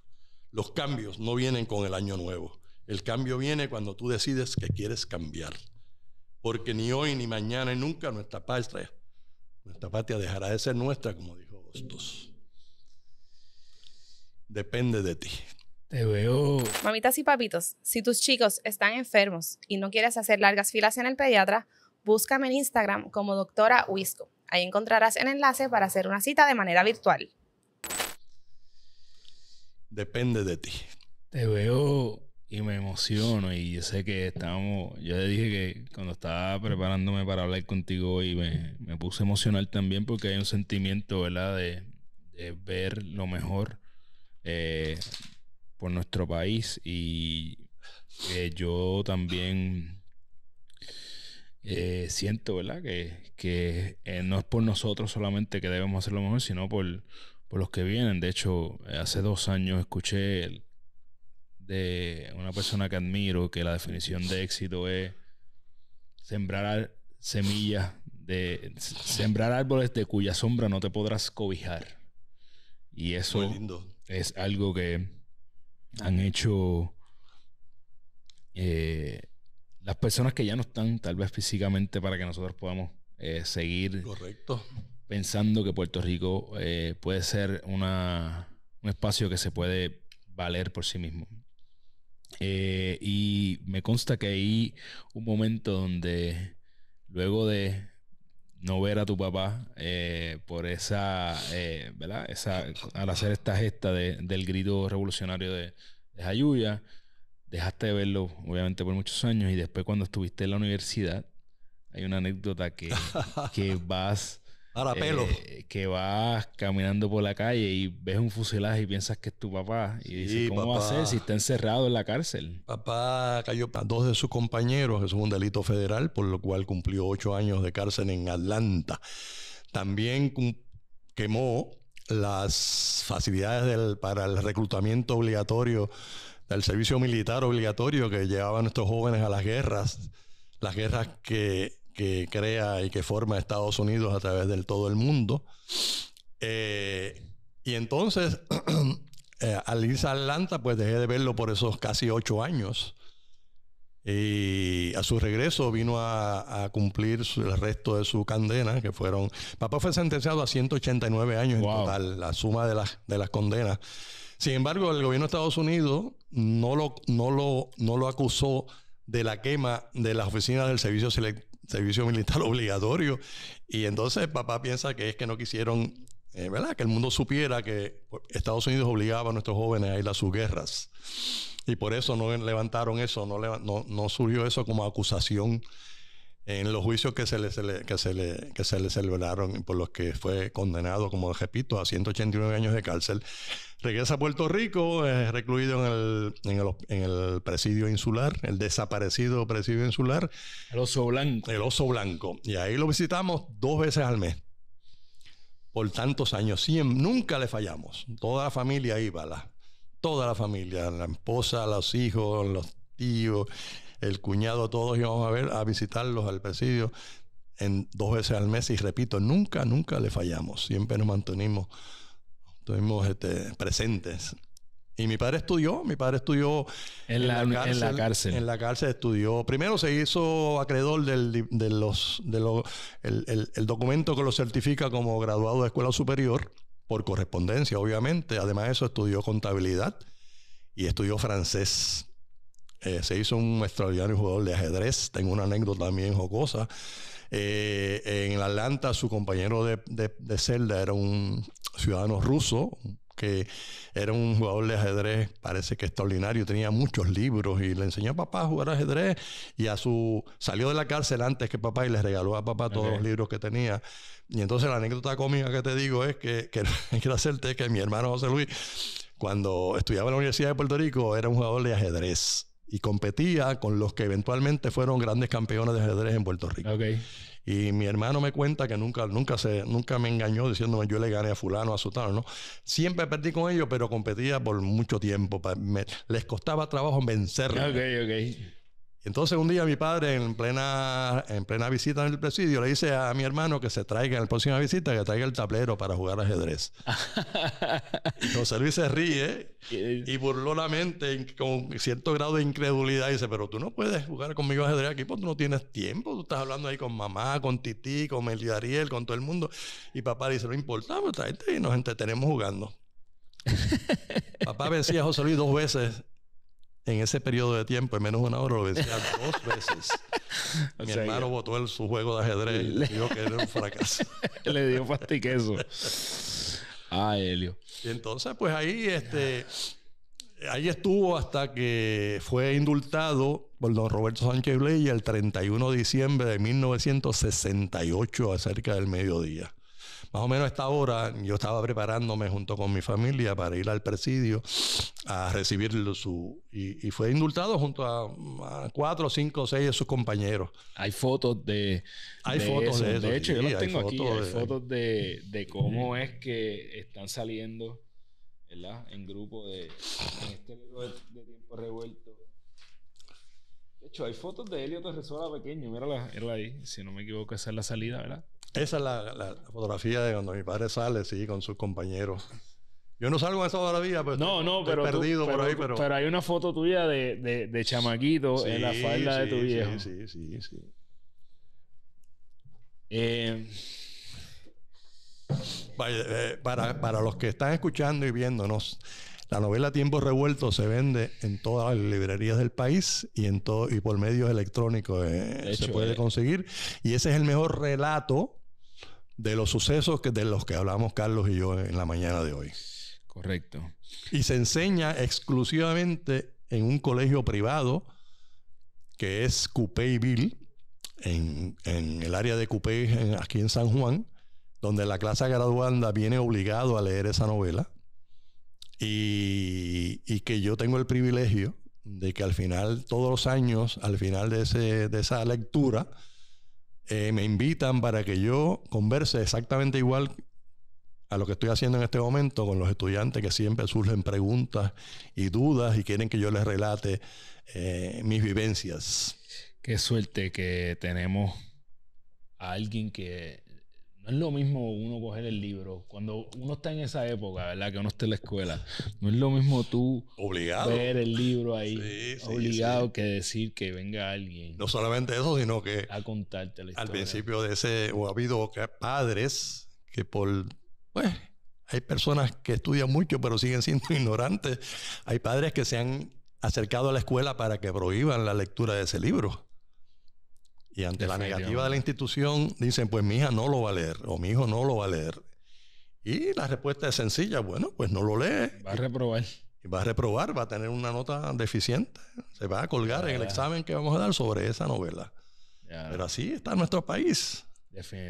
Los cambios no vienen con el año nuevo. El cambio viene cuando tú decides que quieres cambiar. Porque ni hoy, ni mañana, ni nunca nuestra patria, nuestra patria dejará de ser nuestra, como dijo Gostos. Depende de ti. Te veo. Mamitas y papitos, si tus chicos están enfermos y no quieres hacer largas filas en el pediatra, búscame en Instagram como doctora Wisco. Ahí encontrarás el enlace para hacer una cita de manera virtual depende de ti. Te veo y me emociono y yo sé que estamos... yo le dije que cuando estaba preparándome para hablar contigo ...y me, me puse emocional también porque hay un sentimiento, ¿verdad? De, de ver lo mejor eh, por nuestro país y eh, yo también eh, siento, ¿verdad? Que, que no es por nosotros solamente que debemos hacer lo mejor, sino por por los que vienen. De hecho, eh, hace dos años escuché de una persona que admiro que la definición de éxito es sembrar semillas de sembrar árboles de cuya sombra no te podrás cobijar. Y eso es algo que han hecho eh, las personas que ya no están, tal vez físicamente, para que nosotros podamos eh, seguir Correcto pensando que Puerto Rico eh, puede ser una, un espacio que se puede valer por sí mismo. Eh, y me consta que hay un momento donde luego de no ver a tu papá eh, por esa, ¿verdad? Esa, al hacer esta gesta del grito revolucionario de, de Jayuya, dejaste de verlo obviamente por muchos años y después cuando estuviste en la universidad, hay una anécdota que, que vas eh, pelo. que vas caminando por la calle y ves un fuselaje y piensas que es tu papá. Y dices, ¿cómo va a ser si está encerrado en la cárcel? Papá cayó a dos de sus compañeros. Eso es un delito federal, por lo cual cumplió ocho años de cárcel en Atlanta. También quemó las facilidades para el reclutamiento obligatorio, del servicio militar obligatorio que llevaban nuestros jóvenes a las guerras. Las guerras que que crea y que forma Estados Unidos a través de todo el mundo. Eh, y entonces, eh, al Atlanta, pues dejé de verlo por esos casi ocho años. Y a su regreso vino a, cumplir el resto de su condena, que fueron... Papá fue sentenciado a 189 años en total, la suma de las, de las condenas. Sin embargo, el gobierno de Estados Unidos no lo, no lo, no lo acusó de la quema de las oficinas del servicio selectivo servicio militar obligatorio. Y entonces papá piensa que es que no quisieron, eh, ¿verdad? Que el mundo supiera que Estados Unidos obligaba a nuestros jóvenes a ir a sus guerras. Y por eso no levantaron eso, no, no, surgió eso como acusación en los juicios que se le, que se le, que se le celebraron, por los que fue condenado, como repito, a 189 años de cárcel. Regresa a Puerto Rico, es recluido en el, en, el, presidio insular, el desaparecido presidio insular. El oso blanco. El oso blanco. Y ahí lo visitamos dos veces al mes. Por tantos años. Siempre, nunca le fallamos. Toda la familia iba, la, toda la familia, la esposa, los hijos, los tíos, el cuñado, todos íbamos a ver, a visitarlos al presidio en dos veces al mes. Y repito, nunca, nunca le fallamos. Siempre nos mantenimos Estuvimos este, presentes. Y mi padre estudió, mi padre estudió en la, cárcel, en la cárcel, estudió. Primero se hizo acreedor del de los, de el, el, documento que lo certifica como graduado de escuela superior, por correspondencia, obviamente. Además de eso, estudió contabilidad y estudió francés. Eh, se hizo un extraordinario jugador de ajedrez. Tengo una anécdota también jocosa. Eh, en Atlanta, su compañero de, celda era un ciudadano ruso, que era un jugador de ajedrez, parece que extraordinario, tenía muchos libros y le enseñó a papá a jugar ajedrez y a su salió de la cárcel antes que papá y le regaló a papá todos los libros que tenía. Y entonces la anécdota cómica que te digo es que, que mi hermano José Luis, cuando estudiaba en la Universidad de Puerto Rico, era un jugador de ajedrez y competía con los que eventualmente fueron grandes campeones de ajedrez en Puerto Rico. Okay. Y mi hermano me cuenta que nunca, nunca, se, nunca me engañó diciéndome yo le gané a fulano, a sutano, ¿no? Siempre perdí con ellos, pero competía por mucho tiempo. les costaba trabajo vencerlos. Okay, okay. Entonces un día mi padre en plena, en plena visita en el presidio le dice a mi hermano que se traiga en la próxima visita, que traiga el tablero para jugar ajedrez. José Luis se ríe y burló la mente con cierto grado de incredulidad y dice, pero tú no puedes jugar conmigo ajedrez aquí porque tú no tienes tiempo, tú estás hablando ahí con mamá, con Titi, con Meliariel, Ariel, con todo el mundo. Y papá dice, no importa, pero pues, y nos entretenemos jugando. papá vencía a José Luis dos veces en ese periodo de tiempo, en menos de una hora, lo decía dos veces. Mi hermano botó el, su juego de ajedrez le... dijo que era un fracaso. le dio eso. ah, Helio. Y entonces, pues ahí, este, ahí estuvo hasta que fue indultado por don Roberto Sánchez Bley el 31 de diciembre de 1968, acerca del mediodía más o menos a esta hora yo estaba preparándome junto con mi familia para ir al presidio a recibir su... Y, fue indultado junto a, cuatro, cinco, seis de sus compañeros. Hay fotos de... Hay fotos de De hecho, yo las tengo aquí. Hay fotos de, cómo es que están saliendo, ¿verdad? En grupo de... En este de tiempo revuelto. De hecho, hay fotos de Elliot Resola pequeño. Mírala, mírala ahí. Si no me equivoco, esa es la salida, ¿verdad? Esa es la, fotografía de cuando mi padre sale, sí, con sus compañeros. Yo no salgo en esa todavía, pero pues, no, pero perdido por ahí. Pero... hay una foto tuya de, de, de chamaquito en la falda de tu viejo. Sí, sí, sí, eh, eh, Para, para, los que están escuchando y viéndonos, la novela Tiempo Revuelto se vende en todas las librerías del país y, en todo, y por medios electrónicos eh, se puede conseguir. Y ese es el mejor relato de los sucesos que, de los que hablamos Carlos y yo en la mañana de hoy. Correcto. Y se enseña exclusivamente en un colegio privado que es Coupeyville, en, en el área de Coupey, aquí en San Juan, donde la clase graduanda viene obligado a leer esa novela y, y, que yo tengo el privilegio de que al final, todos los años, al final de, ese, de esa lectura, eh, me invitan para que yo converse exactamente igual a lo que estoy haciendo en este momento con los estudiantes que siempre surgen preguntas y dudas y quieren que yo les relate eh, mis vivencias. Qué suerte que tenemos a alguien que es lo mismo uno coger el libro. Cuando uno está en esa época, ¿verdad? Que uno está en la escuela. No es lo mismo tú obligado. ver el libro ahí. obligado que decir que venga alguien. No solamente eso, sino que. A contarte la historia. Al principio de ese. O ha habido padres que por. Pues, hay personas que estudian mucho, pero siguen siendo ignorantes. Hay padres que se han acercado a la escuela para que prohíban la lectura de ese libro. Y ante la negativa de la institución dicen, pues mi hija no lo va a leer o mi hijo no lo va a leer. Y la respuesta es sencilla, bueno, pues no lo lee. Va a reprobar. Y va a reprobar, va a tener una nota deficiente. Se va a colgar en el examen que vamos a dar sobre esa novela. Pero así está nuestro país.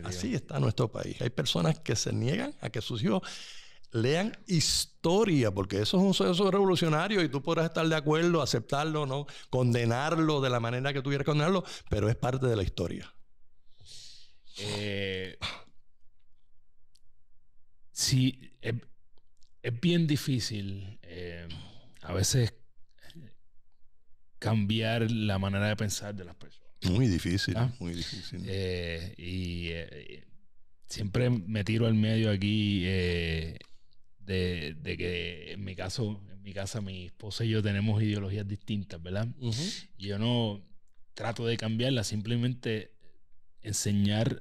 Así está nuestro país. Hay personas que se niegan a que sus hijos lean historia, porque eso es un suceso revolucionario y tú podrás estar de acuerdo, aceptarlo, no, condenarlo de la manera que tú quieras condenarlo, pero es parte de la historia. Eh, sí, es, bien difícil eh, a veces cambiar la manera de pensar de las personas. Muy difícil, ¿Ah? muy difícil. Eh, y siempre me tiro al medio aquí de, que en mi caso, en mi casa, mi esposa y yo tenemos ideologías distintas, ¿verdad? Y Yo no trato de cambiarlas, simplemente enseñar,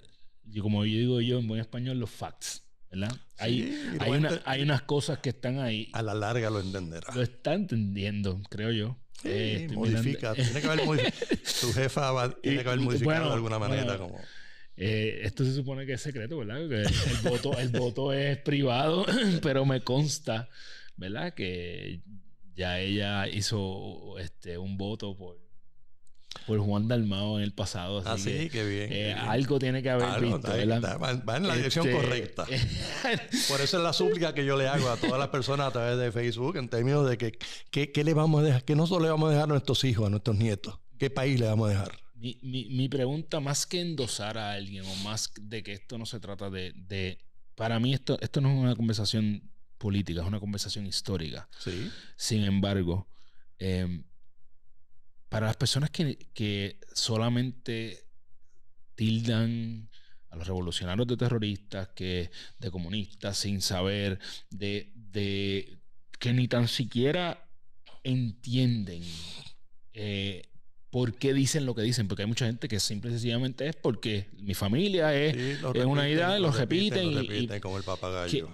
como yo digo yo en buen español, los facts. ¿verdad? hay, hay, hay, unas cosas que están ahí. A la larga lo entenderá. Lo está entendiendo, creo yo. Sí, eh, modifica. Tiene que haber modificado. tu jefa tiene que haber modificado de alguna manera. como... Eh, esto se supone que es secreto, ¿verdad? el, voto, el es privado, pero me consta, ¿verdad? Que ya ella hizo este, un voto por, por Juan Dalmao en el pasado. Así ah, qué eh, bien, Algo tiene que haber visto. va, en la dirección este, correcta. Por eso es la súplica que yo le hago a todas las personas a través de Facebook en términos de que, que, le vamos a dejar, que no solo le vamos a dejar a nuestros hijos, a nuestros nietos, qué país le vamos a dejar. Mi, pregunta, más que endosar a alguien o más de que esto no se trata de... para mí esto, esto no es una conversación política, es una conversación histórica. ¿Sí? Sin embargo, em, para las personas que, solamente tildan a los revolucionarios de terroristas, que, de comunistas, sin saber, de, de que ni tan siquiera entienden eh, por qué dicen lo que dicen, porque hay mucha gente que simple y sencillamente es porque mi familia es, es una idea, lo, lo repiten, y, lo repiten como el papagayo.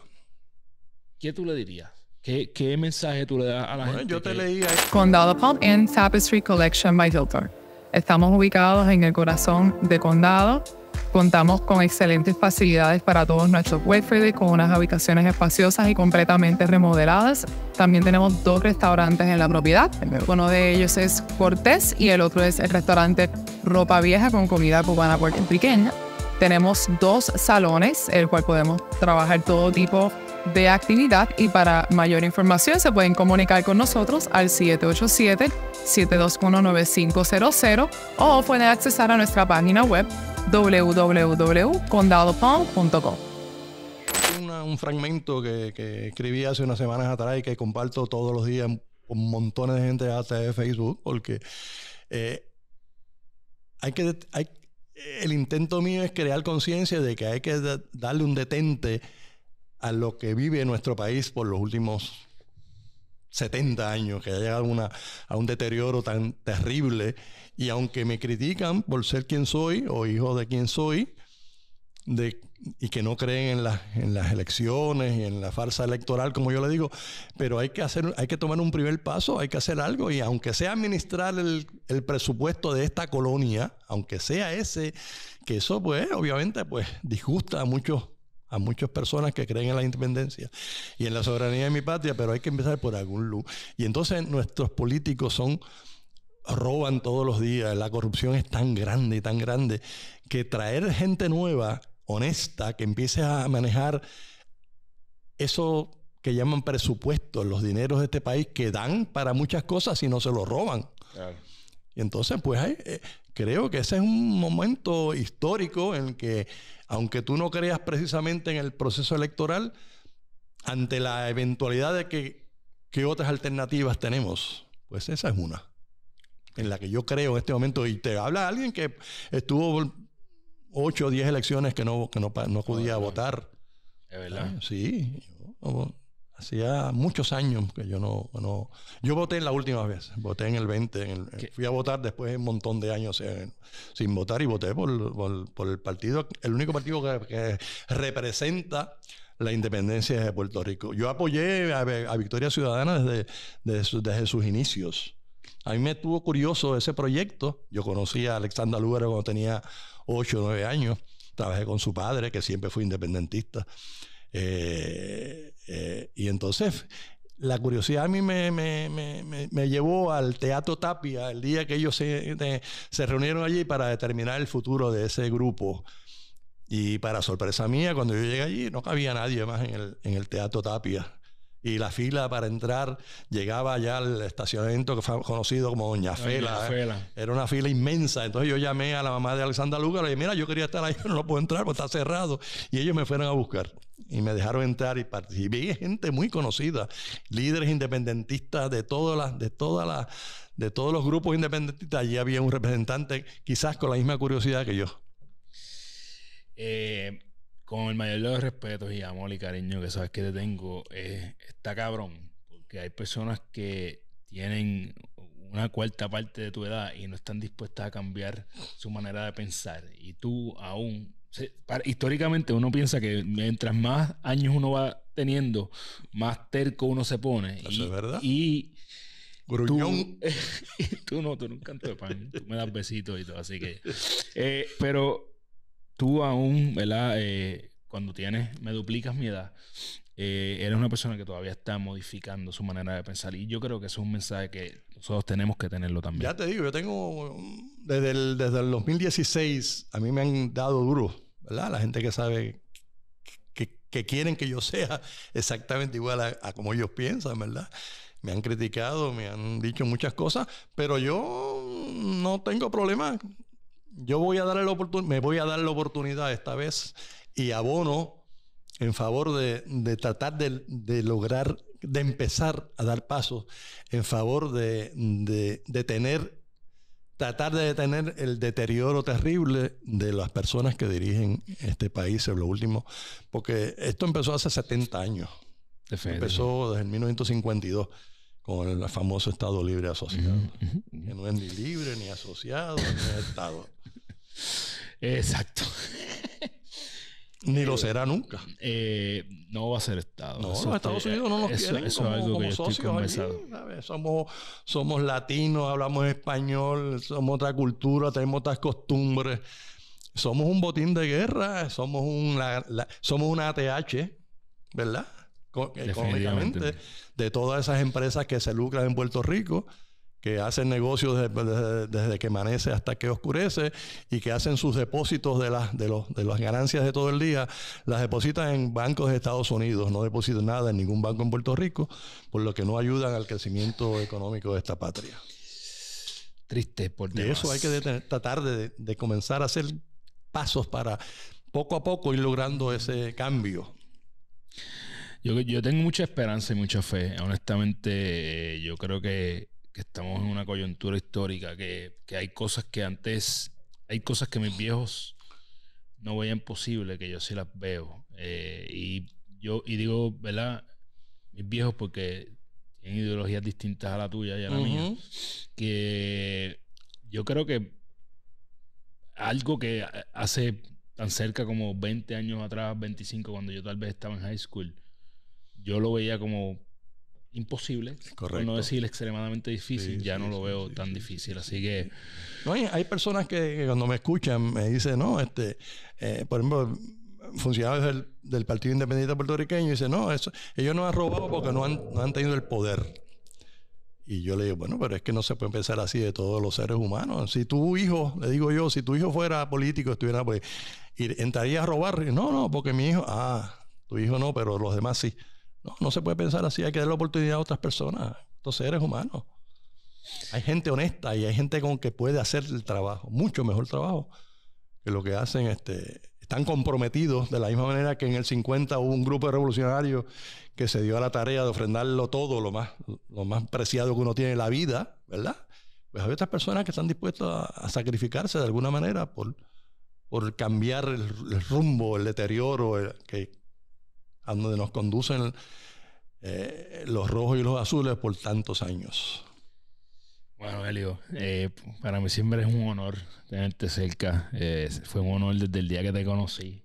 ¿Qué, tú le dirías? ¿Qué, mensaje tú le das a la gente? Yo te leí leía. Condado Pump and Tapestry Collection by Hilton. Estamos ubicados en el corazón de Condado Contamos con excelentes facilidades para todos nuestros huéspedes, con unas habitaciones espaciosas y completamente remodeladas. También tenemos dos restaurantes en la propiedad. Uno de ellos es Cortés y el otro es el restaurante Ropa Vieja con comida cubana puertorriqueña. Tenemos dos salones, el cual podemos trabajar todo tipo de actividad y para mayor información se pueden comunicar con nosotros al 787-721-9500 o pueden accesar a nuestra página web es Un fragmento que, escribí hace unas semanas atrás y que comparto todos los días con montones de gente hasta de Facebook, porque eh, hay que, hay, el intento mío es crear conciencia de que hay que darle un detente a lo que vive nuestro país por los últimos 70 años, que haya llegado a un deterioro tan terrible. Y aunque me critican por ser quien soy o hijo de quien soy, y que no creen en, las elecciones y en la farsa electoral, como yo le digo, pero hay que, hacer, hay que tomar un primer paso, hay que hacer algo. Y aunque sea administrar el, presupuesto de esta colonia, aunque sea ese, que eso pues obviamente pues disgusta a muchos a muchas personas que creen en la independencia y en la soberanía de mi patria, pero hay que empezar por algún lugar. Y entonces nuestros políticos son roban todos los días, la corrupción es tan grande y tan grande que traer gente nueva, honesta, que empiece a manejar eso que llaman presupuestos, los dineros de este país que dan para muchas cosas y no se los roban. Y entonces, pues eh, creo que ese es un momento histórico en el que aunque tú no creas precisamente en el proceso electoral, ante la eventualidad de que, que otras alternativas tenemos, pues esa es una en la que yo creo en este momento. Y te habla alguien que estuvo 8 o 10 elecciones que no, que no, podía votar. Es verdad. Ah, sí. Yo, Hacía muchos años que yo no, no... Yo voté en la última vez, voté en el 20. Eh, fui a votar después de un montón de años eh, sin votar y voté por, por, el partido, el único partido que, representa la independencia de Puerto Rico. Yo apoyé a, Victoria Ciudadana desde, desde, sus inicios. A mí me estuvo curioso ese proyecto. Yo conocí a Alexander Lugar cuando tenía 8 o 9 años. Trabajé con su padre, que siempre fue independentista. Eh, eh, y entonces la curiosidad a mí me, me, me, me, llevó al Teatro Tapia el día que ellos se, se, reunieron allí para determinar el futuro de ese grupo. Y para sorpresa mía, cuando yo llegué allí, no cabía nadie más en el, en el Teatro Tapia. Y la fila para entrar llegaba ya al estacionamiento que fue conocido como Doña ¿eh? Fela. Era una fila inmensa. Entonces yo llamé a la mamá de Alexandra Lugar y dije, mira, yo quería estar ahí, pero no puedo entrar porque está cerrado. Y ellos me fueron a buscar y me dejaron entrar y participé. gente muy conocida, líderes independentistas de todas las, de todas las, de todos los grupos independentistas. Allí había un representante, quizás con la misma curiosidad que yo. Eh, con el mayor de los respetos y amor y cariño que sabes que te tengo, eh, está cabrón, porque hay personas que tienen una cuarta parte de tu edad y no están dispuestas a cambiar su manera de pensar. Y tú aún históricamente uno piensa que mientras más años uno va teniendo, más terco uno se pone. ¿Eso y, es verdad? Y Tú, tú no, tú de pan. tú me das besitos y todo, así que... Eh, pero tú aún, ¿verdad? Eh, cuando tienes, me duplicas mi edad, eh, eres una persona que todavía está modificando su manera de pensar. Y yo creo que eso es un mensaje que nosotros tenemos que tenerlo también. Ya te digo, yo tengo, desde el, desde el 2016, a mí me han dado duro la gente que sabe que, quieren que yo sea exactamente igual a, como ellos piensan, ¿verdad? Me han criticado, me han dicho muchas cosas, pero yo no tengo problema. Yo voy a la oportunidad, me voy a dar la oportunidad esta vez y abono en favor de, tratar de, lograr, de empezar a dar pasos en favor de, de tener tratar de detener el deterioro terrible de las personas que dirigen este país en lo último, porque esto empezó hace 70 años. Empezó desde el 1952 con el famoso Estado Libre Asociado, que no es ni libre, ni asociado, ni Estado. Exacto. Ni lo será nunca. Eh, no va a ser Estado. No, Estados Unidos no nos quieren como, Somos, somos latinos, hablamos español, somos otra cultura, tenemos otras costumbres. Somos un botín de guerra, somos, un, la, somos una ATH, ¿verdad? Eh, económicamente, de todas esas empresas que se lucran en Puerto Rico que hacen negocios desde, que amanece hasta que oscurece y que hacen sus depósitos de las, de, los, de las ganancias de todo el día, las depositan en bancos de Estados Unidos, no depositan nada en ningún banco en Puerto Rico, por lo que no ayudan al crecimiento económico de esta patria. Triste, por Dios. Y eso hay que tratar de, comenzar a hacer pasos para poco a poco ir logrando ese cambio. Yo, yo tengo mucha esperanza y mucha fe. Honestamente, yo creo que que estamos en una coyuntura histórica, que, hay cosas que antes, hay cosas que mis viejos no veían posible, que yo sí las veo. Eh, y yo y digo, ¿verdad? Mis viejos porque tienen ideologías distintas a la tuya y a la mía, que yo creo que algo que hace tan cerca como 20 años atrás, 25, cuando yo tal vez estaba en high school, yo lo veía como imposible, Correcto. no decir extremadamente difícil, ya no lo veo tan difícil. Así que... No, hay, personas que, cuando me escuchan me dicen, no, este, eh, por ejemplo, funcionarios del, Partido Independiente Puertorriqueño dicen, no, eso, ellos no han robado porque no han, no han tenido el poder. Y yo le digo, bueno, pero es que no se puede pensar así de todos los seres humanos. Si tu hijo, le digo yo, si tu hijo fuera político, estuviera, pues, entraría a robar. No, no, porque mi hijo, ah, tu hijo no, pero los demás sí. No, no se puede pensar así, hay que dar la oportunidad a otras personas, a otros seres humanos. Hay gente honesta y hay gente con que puede hacer el trabajo, mucho mejor trabajo que lo que hacen este, están comprometidos de la misma manera que en el 50 hubo un grupo de revolucionarios que se dio a la tarea de ofrendarlo todo, lo más, lo más preciado que uno tiene en la vida, ¿verdad? Pues hay otras personas que están dispuestas a, sacrificarse de alguna manera por, por cambiar el, rumbo, el deterioro que, a donde nos conducen eh, los rojos y los azules por tantos años. Bueno, Elio, eh, para mí siempre es un honor tenerte cerca. Eh, fue un honor desde el día que te conocí.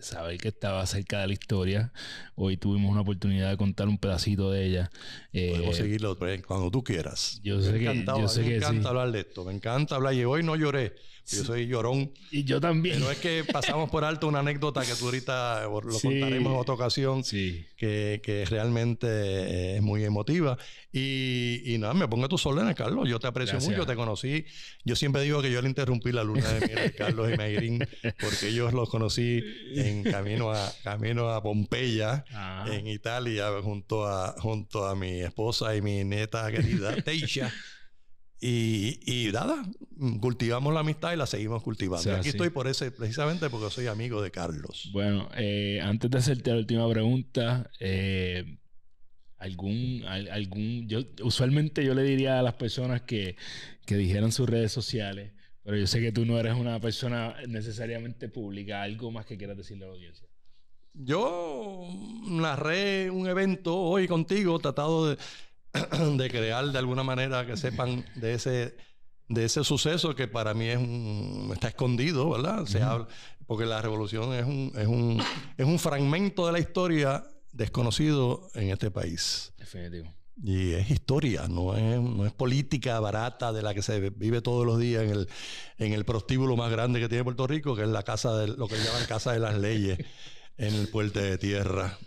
saber que estaba cerca de la historia. Hoy tuvimos una oportunidad de contar un pedacito de ella. Eh, Podemos seguirlo pues, cuando tú quieras. Yo sé me que, me encanta hablar de esto, me encanta hablar. Y hoy no lloré. Yo soy llorón. Y yo también. Pero es que pasamos por alto una anécdota que tú ahorita lo contaremos en otra ocasión, que, que, realmente eh, es muy emotiva. Y, y nada, me pongo tu tus Carlos. Yo te aprecio mucho, te conocí. Yo siempre digo que yo le interrumpí la luna de miel a Carlos y Mayrin, porque ellos los conocí en camino a, camino a Pompeya, ah. en Italia, junto a, junto a mi esposa y mi neta querida, Teisha. Y, nada, cultivamos la amistad y la seguimos cultivando. aquí estoy por ese, precisamente porque soy amigo de Carlos. Bueno, eh, antes de hacerte la última pregunta, eh, algún, algún, yo usualmente yo le diría a las personas que, que dijeran sus redes sociales, pero yo sé que tú no eres una persona necesariamente pública, algo más que quieras decirle a la audiencia. Yo narré un evento hoy contigo, tratado de de crear de alguna manera que sepan de ese de ese suceso que para mí es está escondido, ¿verdad? Se habla, porque la revolución es un, es, un, es un fragmento de la historia desconocido en este país. Definitivo. Y es historia, no es, no es política barata de la que se vive todos los días en el, en el prostíbulo más grande que tiene Puerto Rico, que es la casa de lo que llaman casa de las leyes en el puente de tierra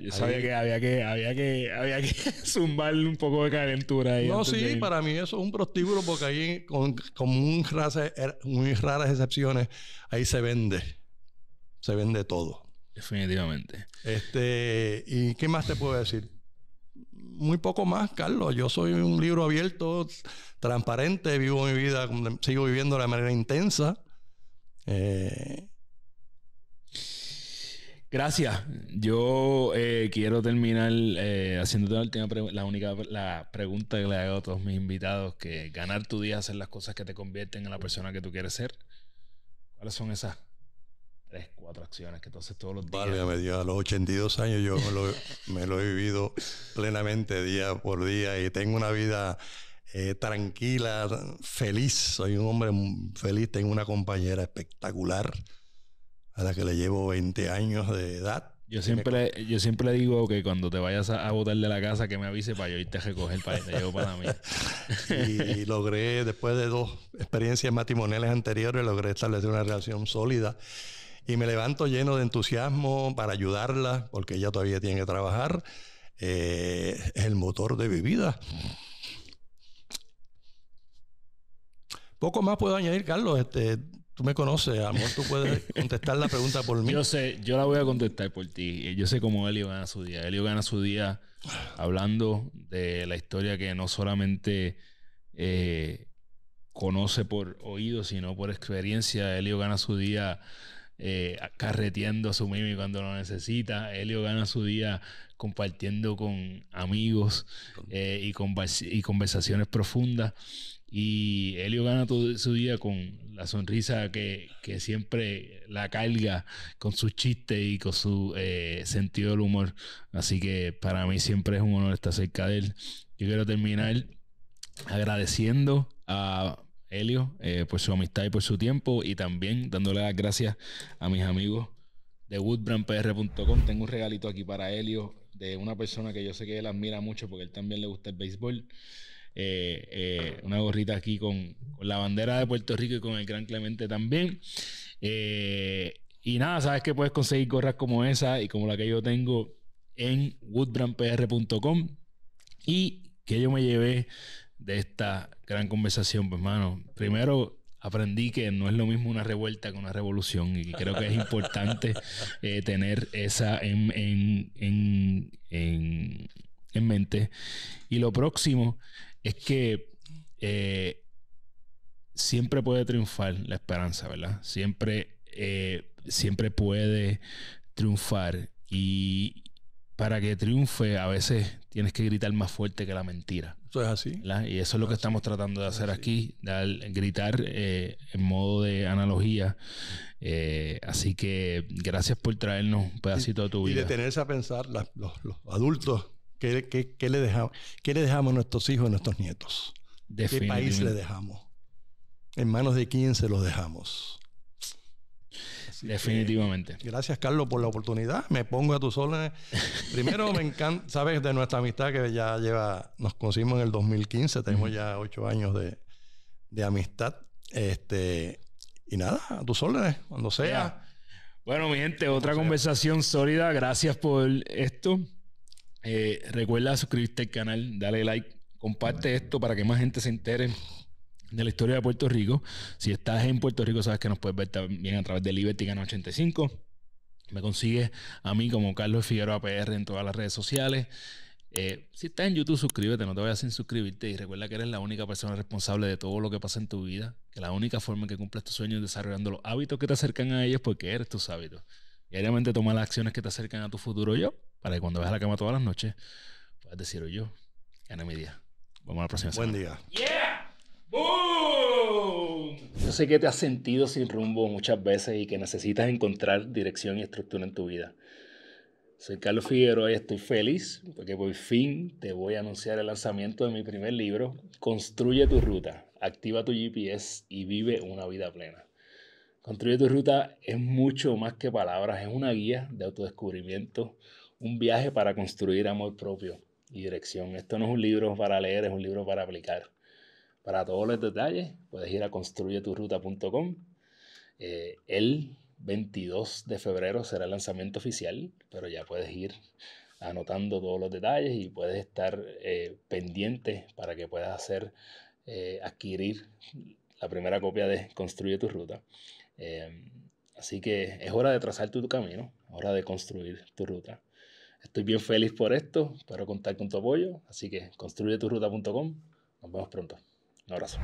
yo sabía que había que, había que, había zumbarle un poco de calentura ahí. No, sí, para mí eso es un prostíbulo porque ahí, con, muy, raras, er, muy raras excepciones, ahí se vende. Se vende todo. Definitivamente. Este, ¿y qué más te puedo decir? Muy poco más, Carlos. Yo soy un libro abierto, transparente, vivo mi vida, sigo viviendo de manera intensa. Eh, Gracias. Yo eh, quiero terminar haciendo eh, haciéndote la única la pregunta que le hago a todos mis invitados, que ganar tu día, hacer las cosas que te convierten en la persona que tú quieres ser. ¿Cuáles son esas tres, cuatro acciones que tú haces todos los días? Vale, a los 82 años yo me lo, he vivido plenamente día por día y tengo una vida eh, tranquila, feliz. Soy un hombre mm, feliz, tengo una compañera espectacular a la que le llevo 20 años de edad. Yo siempre, le yo siempre digo que cuando te vayas a, botar de la casa que me avise para yo irte a recoger para te llevo para mí. y logré, después de dos experiencias matrimoniales anteriores, logré establecer una relación sólida. Y me levanto lleno de entusiasmo para ayudarla, porque ella todavía tiene que trabajar. es eh, el motor de mi vida. Poco más puedo añadir, Carlos. Este, Tú me conoces, amor, tú puedes contestar la pregunta por mí. Yo sé, yo la voy a contestar por ti. Yo sé cómo Elio gana su día. Elio gana su día hablando de la historia que no solamente eh, conoce por oído, sino por experiencia. Elio gana su día eh, carreteando a su mimi cuando lo necesita. Helio gana su día compartiendo con amigos eh, y, conversaciones profundas. Y Helio gana todo su día con la sonrisa que, siempre la carga con su chiste y con su eh, sentido del humor. Así que para mí siempre es un honor estar cerca de él. Yo quiero terminar agradeciendo a Helio eh, por su amistad y por su tiempo. Y también dándole las gracias a mis amigos de woodbrandpr.com. Tengo un regalito aquí para Helio de una persona que yo sé que él admira mucho porque él también le gusta el béisbol. Eh, eh, una gorrita aquí con, la bandera de Puerto Rico y con el Gran Clemente también. y nada, sabes que puedes conseguir gorras como esa y como la que yo tengo en woodbrandpr.com. Y que yo me llevé de esta gran conversación, pues, hermano. Primero, aprendí que no es lo mismo una revuelta que una revolución y creo que es importante eh, tener esa en, en, en, en, mente. Y lo próximo es que... Eh, siempre puede triunfar la esperanza, ¿verdad? Siempre, eh, siempre puede triunfar. Y, para que triunfe, a veces tienes que gritar más fuerte que la mentira. Eso es así. Y eso es lo que estamos tratando de hacer aquí, gritar eh, en modo de analogía. Eh, así que gracias por traernos un pedacito de tu vida. Y detenerse a pensar los, adultos, ¿qué, le dejamos, le dejamos a nuestros hijos, a nuestros nietos? ¿Qué país le dejamos? ¿En manos de quién se los dejamos? Definitivamente. gracias, Carlos, por la oportunidad. Me pongo a tus órdenes. Primero, me encanta, sabes, de nuestra amistad que ya lleva, nos conocimos en el 2015, tenemos ya ocho años de, amistad. Este, y nada, a tus órdenes, cuando sea. Bueno, mi gente, otra conversación sólida. Gracias por esto. Eh, recuerda suscribirte al canal, dale like, comparte esto para que más gente se entere de la historia de Puerto Rico. Si estás en Puerto Rico, sabes que nos puedes ver también a través de Liberty 85. Me consigues a mí como Carlos Figueroa PR en todas las redes sociales. Eh, si estás en YouTube, suscríbete, no te vayas sin suscribirte y recuerda que eres la única persona responsable de todo lo que pasa en tu vida, que la única forma en que cumples tus sueños es desarrollando los hábitos que te acercan a ellos porque eres tus hábitos. Diariamente toma las acciones que te acercan a tu futuro yo, para que cuando veas a la cama todas las noches puedas decir yo, gana mi día. Vamos a la próxima semana. Buen día. Yeah. ¡Boom! Yo sé que te has sentido sin rumbo muchas veces y que necesitas encontrar dirección y estructura en tu vida. Soy Carlos Figueroa y estoy feliz porque por fin te voy a anunciar el lanzamiento de mi primer libro, Construye tu ruta, activa tu GPS y vive una vida plena. Construye tu ruta es mucho más que palabras, es una guía de autodescubrimiento, un viaje para construir amor propio y dirección. Esto no es un libro para leer, es un libro para aplicar. Para todos los detalles, puedes ir a construyeturuta.com. Eh, el 22 de febrero será el lanzamiento oficial, pero ya puedes ir anotando todos los detalles y puedes estar eh, pendiente para que puedas hacer eh, adquirir la primera copia de Construye tu ruta. así que es hora de trazar tu camino, hora de construir tu ruta. Estoy bien feliz por esto, espero contar con tu apoyo, así que construyeturruta.com. Nos vemos pronto. Un abrazo.